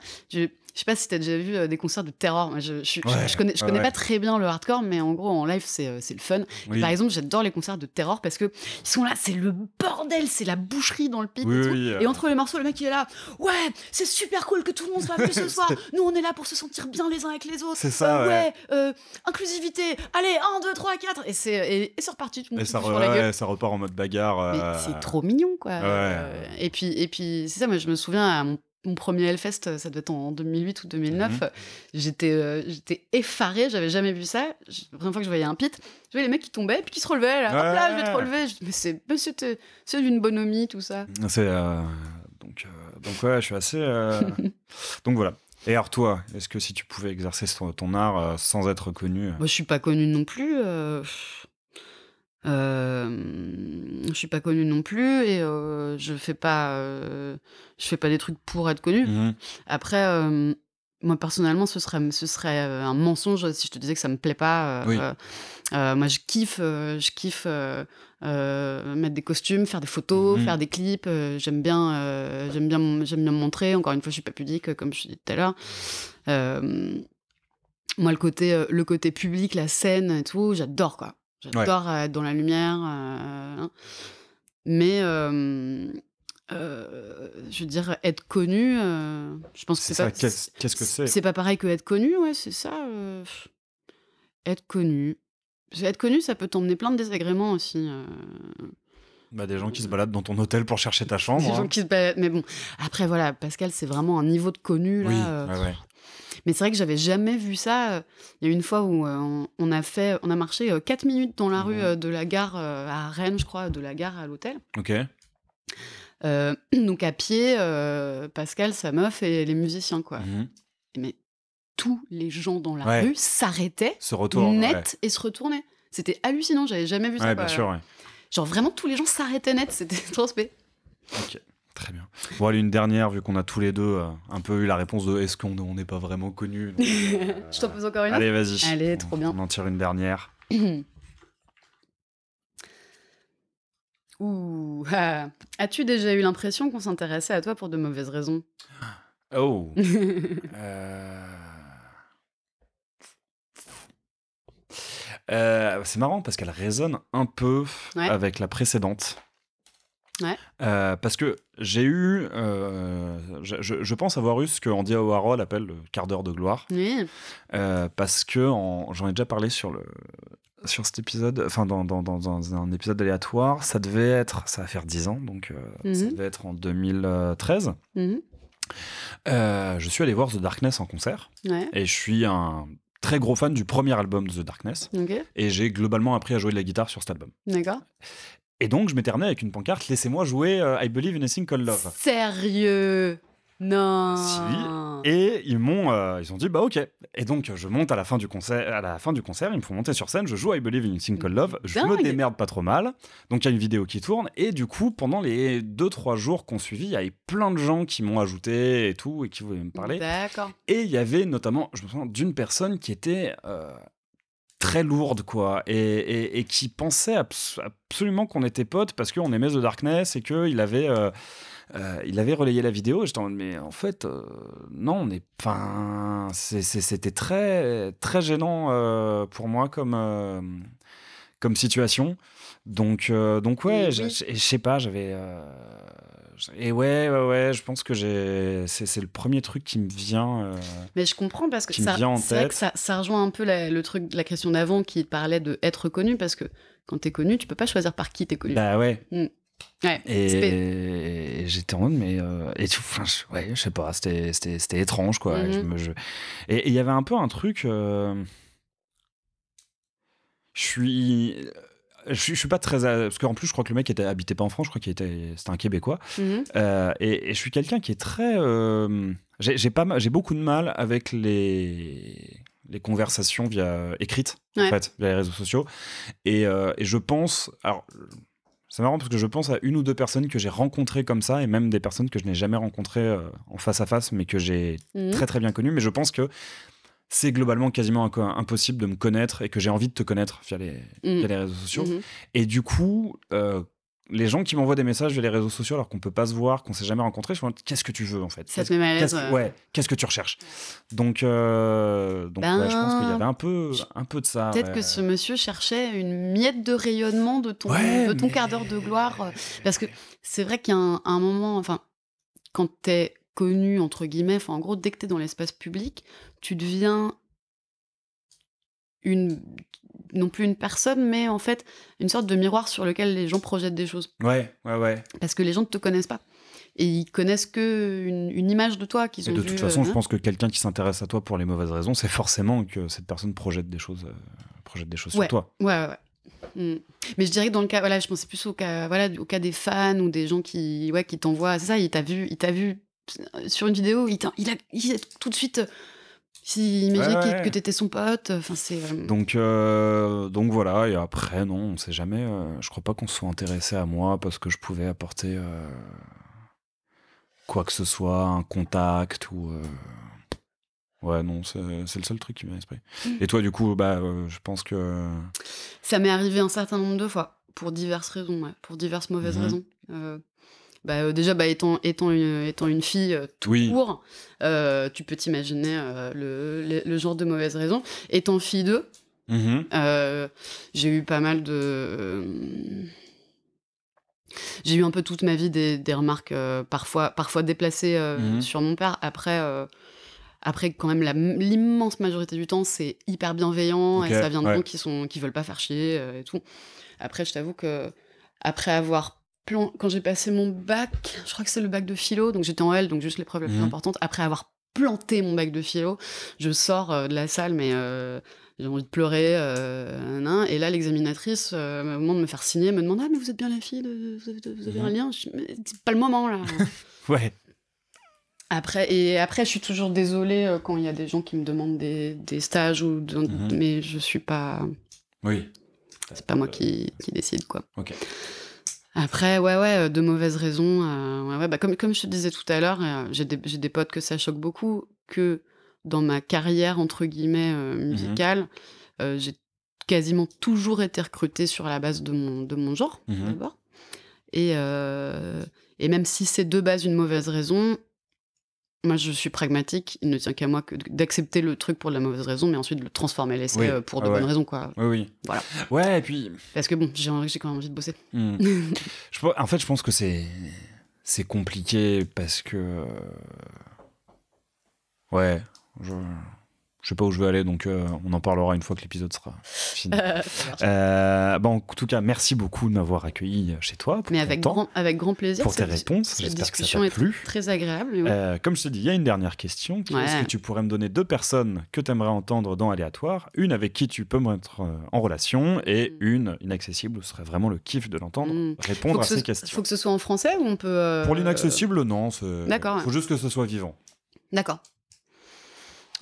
Speaker 2: je sais pas si as déjà vu euh, des concerts de terror. je, je, connais, je connais pas très bien le hardcore, mais en gros, en live, c'est euh, le fun. par exemple, j'adore les concerts de terror parce que ils sont là, c'est le bordel, c'est la boucherie dans le pit. Euh. et, entre les morceaux, le mec, il est là. Ouais, c'est super cool que tout le monde soit venu ce soir. Nous, on est là pour se sentir bien les uns avec les autres. C'est ça. ouais, inclusivité. Allez, 1, 2, 3, 4. Et c'est et, et reparti. Tout et ça, ça
Speaker 1: repart en mode bagarre. C'est trop mignon, quoi. Et puis, et
Speaker 2: puis c'est ça, moi, je me souviens à mon mon premier Hellfest, euh, ça devait être en 2008 ou 2009. Mhm. J'étais, euh, j'étais effarée, j'avais jamais vu ça. La première fois que je voyais un pit, je voyais les mecs qui tombaient, puis qui se relevaient. Là, là, je vais te relever. Je, mais c'est, c'est, c'est d'une bonhomie, tout ça.
Speaker 1: C'est, euh, donc, donc, ouais, je suis assez. donc voilà. Et alors toi, est-ce que si tu pouvais exercer ton, art sans être connu Moi, je suis pas connu non plus.
Speaker 2: Euh, je suis pas connue non plus et euh, je fais pas euh, je fais pas des trucs pour être connue. Mmh Après moi personnellement ce serait ce serait un mensonge si je te disais que ça me plaît pas. moi je kiffe je kiffe mettre des costumes, faire des photos, mmh faire des clips, j'aime bien j'aime bien j'aime bien me montrer. Encore une fois, je suis pas pudique comme je disais tout à l'heure. moi le côté le côté public, la scène et tout, j'adore quoi. J'adore euh, être dans la lumière. Euh, hein. Mais euh, je veux dire, être connu, je pense que c'est pas. Qu'est-ce que c'est C'est pas pareil que être connu, ouais, c'est ça. être connu. Parce être connu, ça peut t'emmener plein de désagréments aussi.
Speaker 1: Bah, des gens qui se baladent dans ton hôtel pour chercher ta chambre. Des gens hein. qui
Speaker 2: Mais bon, après, voilà, Pascal, c'est vraiment un niveau de connu, là. Oui, mais c'est vrai que j'avais jamais vu ça. Euh. Il y a une fois où euh, on, a fait, on a marché 4 euh, minutes dans la rue mmh. de la gare à Rennes, je crois, de la gare à l'hôtel. Ok. donc à pied, Pascal, sa meuf et les musiciens, quoi. Mmh. Mais tous les gens dans la rue s'arrêtaient se net et se retournaient. C'était hallucinant, j'avais jamais vu ça. Bien Genre vraiment tous les gens s'arrêtaient net, c'était transpé Ok.
Speaker 1: Très bien. Bon, une dernière, vu qu'on a tous les deux euh, un peu eu la réponse de est-ce qu'on n'est pas vraiment connu.
Speaker 2: Euh, Je t'en pose encore une Allez, vas-y.
Speaker 1: Allez, trop bien. On en tire une dernière.
Speaker 2: Ouh. Ah, as-tu déjà eu l'impression qu'on s'intéressait à toi pour de mauvaises raisons
Speaker 1: Oh euh, c'est marrant parce qu'elle résonne un peu avec la précédente. Ouais. Euh, parce que j'ai eu, euh, je, pense avoir eu ce que Andy Warhol appelle le quart d'heure de gloire. Oui. Euh, parce que j'en ai déjà parlé sur le sur cet épisode, enfin dans, dans, un épisode aléatoire, ça devait être, ça va faire 10 ans, donc mhm. ça devait être en 2013. Mhm. je suis allé voir The Darkness en concert et je suis un très gros fan du premier album de The Darkness et j'ai globalement appris à jouer de la guitare sur cet album. D'accord. Et donc, je m'éternais avec une pancarte Laissez-moi jouer euh, I Believe in a Thing Love.
Speaker 2: Sérieux non. Si.
Speaker 1: Et ils m'ont, euh, ils ont dit bah ok. Et donc je monte à la fin du concert, à la fin du concert, ils me font monter sur scène, je joue I Believe in a Called Love, je me démerde pas trop mal. Donc il y a une vidéo qui tourne et du coup pendant les 2-3 jours qu'on suivit, il y avait plein de gens qui m'ont ajouté et tout et qui voulaient me parler. D'accord. Et il y avait notamment, je me souviens d'une personne qui était euh, très lourde, quoi, et, qui pensait absolument qu'on était potes parce qu'on aimait The Darkness et qu'il avait, euh, euh, il avait relayé la vidéo. J'étais en mode, mais en fait, euh, non, on n'est pas... c'était très, très gênant pour moi comme, comme situation. Donc, donc ouais, je sais pas, j'avais. Et ouais, ouais, ouais, je pense que j'ai... C'est, c'est le premier truc qui me vient. Euh,
Speaker 2: mais je comprends parce que, ça, c'est vrai que ça, ça, rejoint un peu la, le truc, la question d'avant qui parlait de être connu parce que quand t'es connu, tu peux pas choisir par qui t'es connu. Bah ouais. Mm. Ouais,
Speaker 1: et, j'étais en mode, mais. Euh, et ouais, je sais pas, c'était, c'était, c'était étrange, quoi. Mhm. Et il y avait un peu un truc. Euh, je suis je, suis pas très. À... Parce qu'en plus, je crois que le mec était, habitait pas en France, je crois qu'il était. C'était un Québécois. Mhm. Euh, et, je suis quelqu'un qui est très. Euh, j'ai pas j'ai beaucoup de mal avec les les conversations via écrites en fait via les réseaux sociaux euh, et, je pense alors c'est marrant parce que je pense à une ou deux personnes que j'ai rencontrées comme ça et même des personnes que je n'ai jamais rencontrées en face à face mais que j'ai mhm. très très bien connues mais je pense que c'est globalement quasiment impossible de me connaître et que j'ai envie de te connaître via les, mm. les réseaux sociaux. Mm-hmm. Et du coup, euh, les gens qui m'envoient des messages via les réseaux sociaux alors qu'on peut pas se voir, qu'on s'est jamais rencontré, je me demande qu'est-ce que tu veux en fait. Euh. Ouais. Qu'est-ce que tu recherches Donc, euh, je pense qu'il y ben, avait un peu, un peu de ça. Peut-être que ce
Speaker 2: monsieur cherchait une miette de rayonnement de ton, ton quart d'heure de gloire, parce que c'est vrai qu'il y a un, moment, enfin, quand t'es connu, entre guillemets. en gros, dès que tu es dans l'espace public, tu deviens une non plus une personne mais en fait une sorte de miroir sur lequel les gens projettent des choses
Speaker 1: ouais ouais ouais
Speaker 2: parce que les gens ne te connaissent pas et ils connaissent que une, image de toi qu'ils de toute façon je euh, pense
Speaker 1: hein. que quelqu'un qui s'intéresse à toi pour les mauvaises raisons c'est forcément que cette personne projette des choses euh, projette des choses sur toi
Speaker 2: ouais ouais, ouais. Mm. Mais je dirais que dans le cas, voilà, je pensais plus au cas, voilà, au cas des fans ou des gens qui, ouais, qui t'envoient, c'est ça, il t'a vu, il t'a vu sur une vidéo, il, il, a, tout de suite. Euh, si, m'a ouais, que t'étais son pote. Euh, enfin, c'est. Euh,
Speaker 1: donc, donc voilà. Et après, non, on sait jamais. Je je crois pas qu'on soit intéressé à moi parce que je pouvais apporter quoi que ce soit, un contact ou. Ouais, non, c'est le seul truc qui m'est à l'esprit. Et toi, du coup, bah, je pense que.
Speaker 2: Ça m'est arrivé un certain nombre de fois pour diverses raisons, pour diverses mauvaises mhm. raisons bah, euh, déjà, bah, étant, étant, une, étant une fille euh, tout court, euh, tu peux t'imaginer le, le, genre de mauvaise raison. Étant fille d'eux, mm-hmm. j'ai eu pas mal de. j'ai eu un peu toute ma vie des, des remarques parfois, parfois déplacées mm-hmm. sur mon père. Après, après quand même, l'immense majorité du temps, c'est hyper bienveillant et ça vient de gens qui sont qui veulent pas faire chier et tout. Après, je t'avoue que après avoir quand j'ai passé mon bac, je crois que c'est le bac de philo, donc j'étais en L, donc juste l'épreuve la plus mhm. importante, après avoir planté mon bac de philo, je sors euh, de la salle, mais euh, j'ai envie de pleurer, euh, et là l'examinatrice au euh, moment de me faire signer, me demande Ah, mais vous êtes bien la fille, de, vous avez, mhm. un lien C'est pas le moment là Ouais. Après, et après, je suis toujours désolée quand il y a des gens qui me demandent des, stages, ou mhm. mais je suis pas. Oui. C'est pas moi qui, qui décide, quoi. Ok. Après, ouais, ouais, euh, de mauvaises raisons. Euh, bah, comme, comme je te disais tout à l'heure, euh, j'ai des, potes que ça choque beaucoup, que dans ma carrière, entre guillemets, mmh musicale, j'ai quasiment toujours été recrutée sur la base de mon, genre, mmh Et, et même si c'est de base une mauvaise raison, moi, je suis pragmatique. Il ne tient qu'à moi que d'accepter le truc pour de la mauvaise raison, mais ensuite de le transformer l'essai euh, pour de ah bonnes raisons, quoi.
Speaker 1: Oui, oui. Voilà.
Speaker 2: Ouais, et puis. Parce que bon, j'ai quand même envie de bosser. Hmm.
Speaker 1: en fait, je pense que c'est c'est compliqué parce que ouais, je sais pas où je veux aller, donc euh, on en parlera une fois que l'épisode sera fini. Euh, euh, en tout cas, merci beaucoup de m'avoir accueilli chez toi. Pour Mais avec, grand,
Speaker 2: avec grand plaisir. Pour tes réponses, j'espère que ça t'a plu. Très agréable.
Speaker 1: comme je te dis, il y a une dernière question. Est-ce que tu pourrais me donner deux personnes que tu aimerais entendre dans Aléatoire Une avec qui tu peux me mettre en relation et mm. une inaccessible ce serait vraiment le kiff de l'entendre mm. répondre à ces questions. questions. Faut
Speaker 2: que ce soit en français ou on peut. Pour l'inaccessible,
Speaker 1: non. D'accord. Faut juste que ce soit vivant.
Speaker 2: D'accord.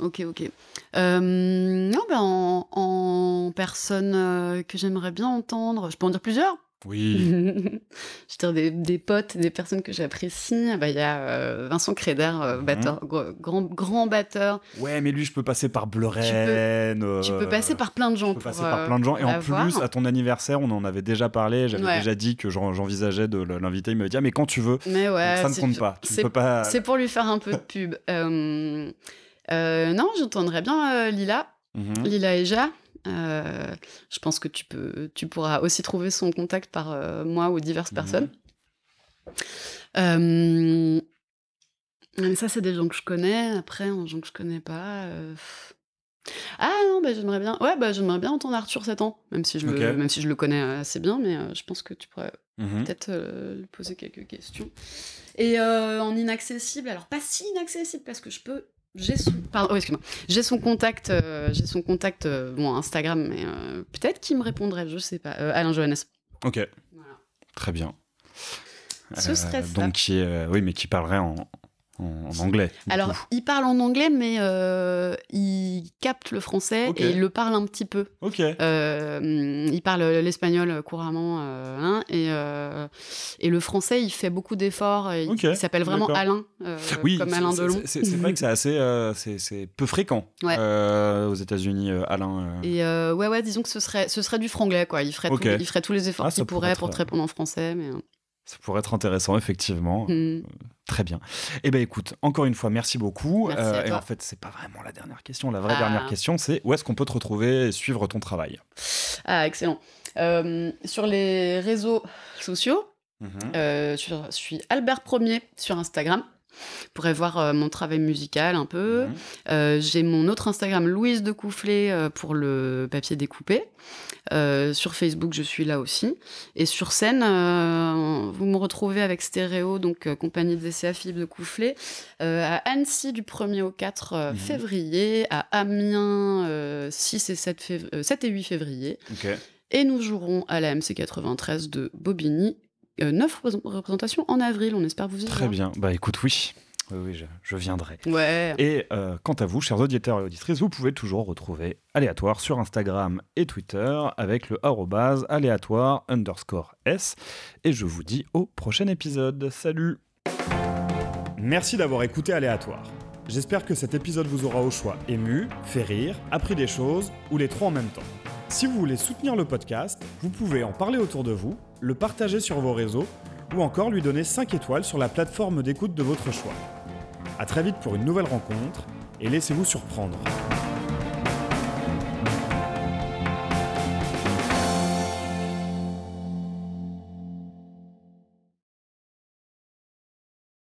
Speaker 2: Ok, ok. Euh, non, ben en, en personne euh, que j'aimerais bien entendre, je peux en dire plusieurs. Oui. je veux des, des potes, des personnes que j'apprécie. Ah
Speaker 1: bah, il y a euh,
Speaker 2: Vincent Créder, mhm. batteur, grand, grand batteur.
Speaker 1: Ouais, mais lui, je peux passer par Bleuren. Tu peux,
Speaker 2: passer par plein de gens. Je peux passer par plein de gens. Et en plus, à
Speaker 1: ton anniversaire, on en avait déjà parlé. J'avais déjà dit que j'envisageais de l'inviter. Il m'avait dit, ah, mais quand tu veux. Mais ouais. ça ne compte pas. pas. C'est pour
Speaker 2: lui faire un peu de pub. Euh, non, j'entendrais bien euh, Lila,
Speaker 1: mhm. Lila
Speaker 2: et Ja. Euh, je pense que tu, peux, tu pourras aussi trouver son contact par moi ou diverses mhm. personnes. ça, c'est des gens que je connais. Après, en gens que je connais pas. Ah non, mais bah, j'aimerais bien. Ouais, bah, j'aimerais bien entendre Arthur an, même si je le, même si je le connais assez bien, mais je pense que tu pourrais mhm. peut-être lui poser quelques questions. Et en inaccessible, alors pas si inaccessible parce que je peux j'ai son, j'ai son contact, euh, j'ai son contact, euh, Instagram, mais euh, peut-être qu'il me répondrait, je sais pas. Alain
Speaker 1: Johannes. Ok. Très bien. Ce serait Donc oui, mais qui parlerait en, en, anglais. Alors,
Speaker 2: il parle en anglais, mais euh, il capte le français et il le parle un petit peu. Ok. Euh, il parle l'espagnol couramment, euh, hein, et, le français, il fait beaucoup d'efforts. Il, s'appelle vraiment Alain, oui, comme Alain Delon. C'est vrai que
Speaker 1: c'est assez, c'est peu fréquent aux États-Unis, Alain.
Speaker 2: Et ouais, ouais, disons que ce serait, ce serait du franglais, quoi. Il ferait, il ferait tous les efforts ah, qu'il pourrait pour te répondre en français, mais. Hein.
Speaker 1: Ça pourrait être intéressant, effectivement. Hmm. Très bien. Eh bien, écoute, encore une fois, merci beaucoup. Euh, et en fait, c'est pas vraiment la dernière question. La vraie ah. dernière question, c'est où est-ce qu'on peut te retrouver et suivre ton travail
Speaker 2: Ah, excellent. Euh, sur les réseaux sociaux, mhm. euh, je suis Albert Premier sur Instagram pourrez voir euh, mon travail musical un peu. Euh, j'ai mon autre Instagram, Louise de Coufflet, euh, pour le papier découpé. sur Facebook, je suis là aussi. Et sur scène, vous me retrouvez avec Stéréo, donc compagnie de DCA Philippe de Coufflet, à Annecy du 1er au 4 mhm. février, à Amiens 6 et 7, et 8 février. Et nous jouerons à la
Speaker 1: MC93
Speaker 2: de Bobigny euh, neuf représentations en avril. On espère vous y Très bien.
Speaker 1: Bah écoute, oui. Oui, je, viendrai. Ouais. Et euh, quant à vous, chers auditeurs et auditrices, vous pouvez toujours retrouver Aléatoire sur Instagram et Twitter avec le arrobase aléatoire underscore S. Et je vous dis au prochain épisode. Salut Merci d'avoir écouté Aléatoire. J'espère que cet épisode vous aura au choix ému, fait rire, appris des choses ou les trois en même temps. Si vous voulez soutenir le podcast, vous pouvez en parler autour de vous le partager sur vos réseaux ou encore lui donner 5 étoiles sur la plateforme d'écoute de votre choix. A très vite pour une nouvelle rencontre et laissez-vous surprendre.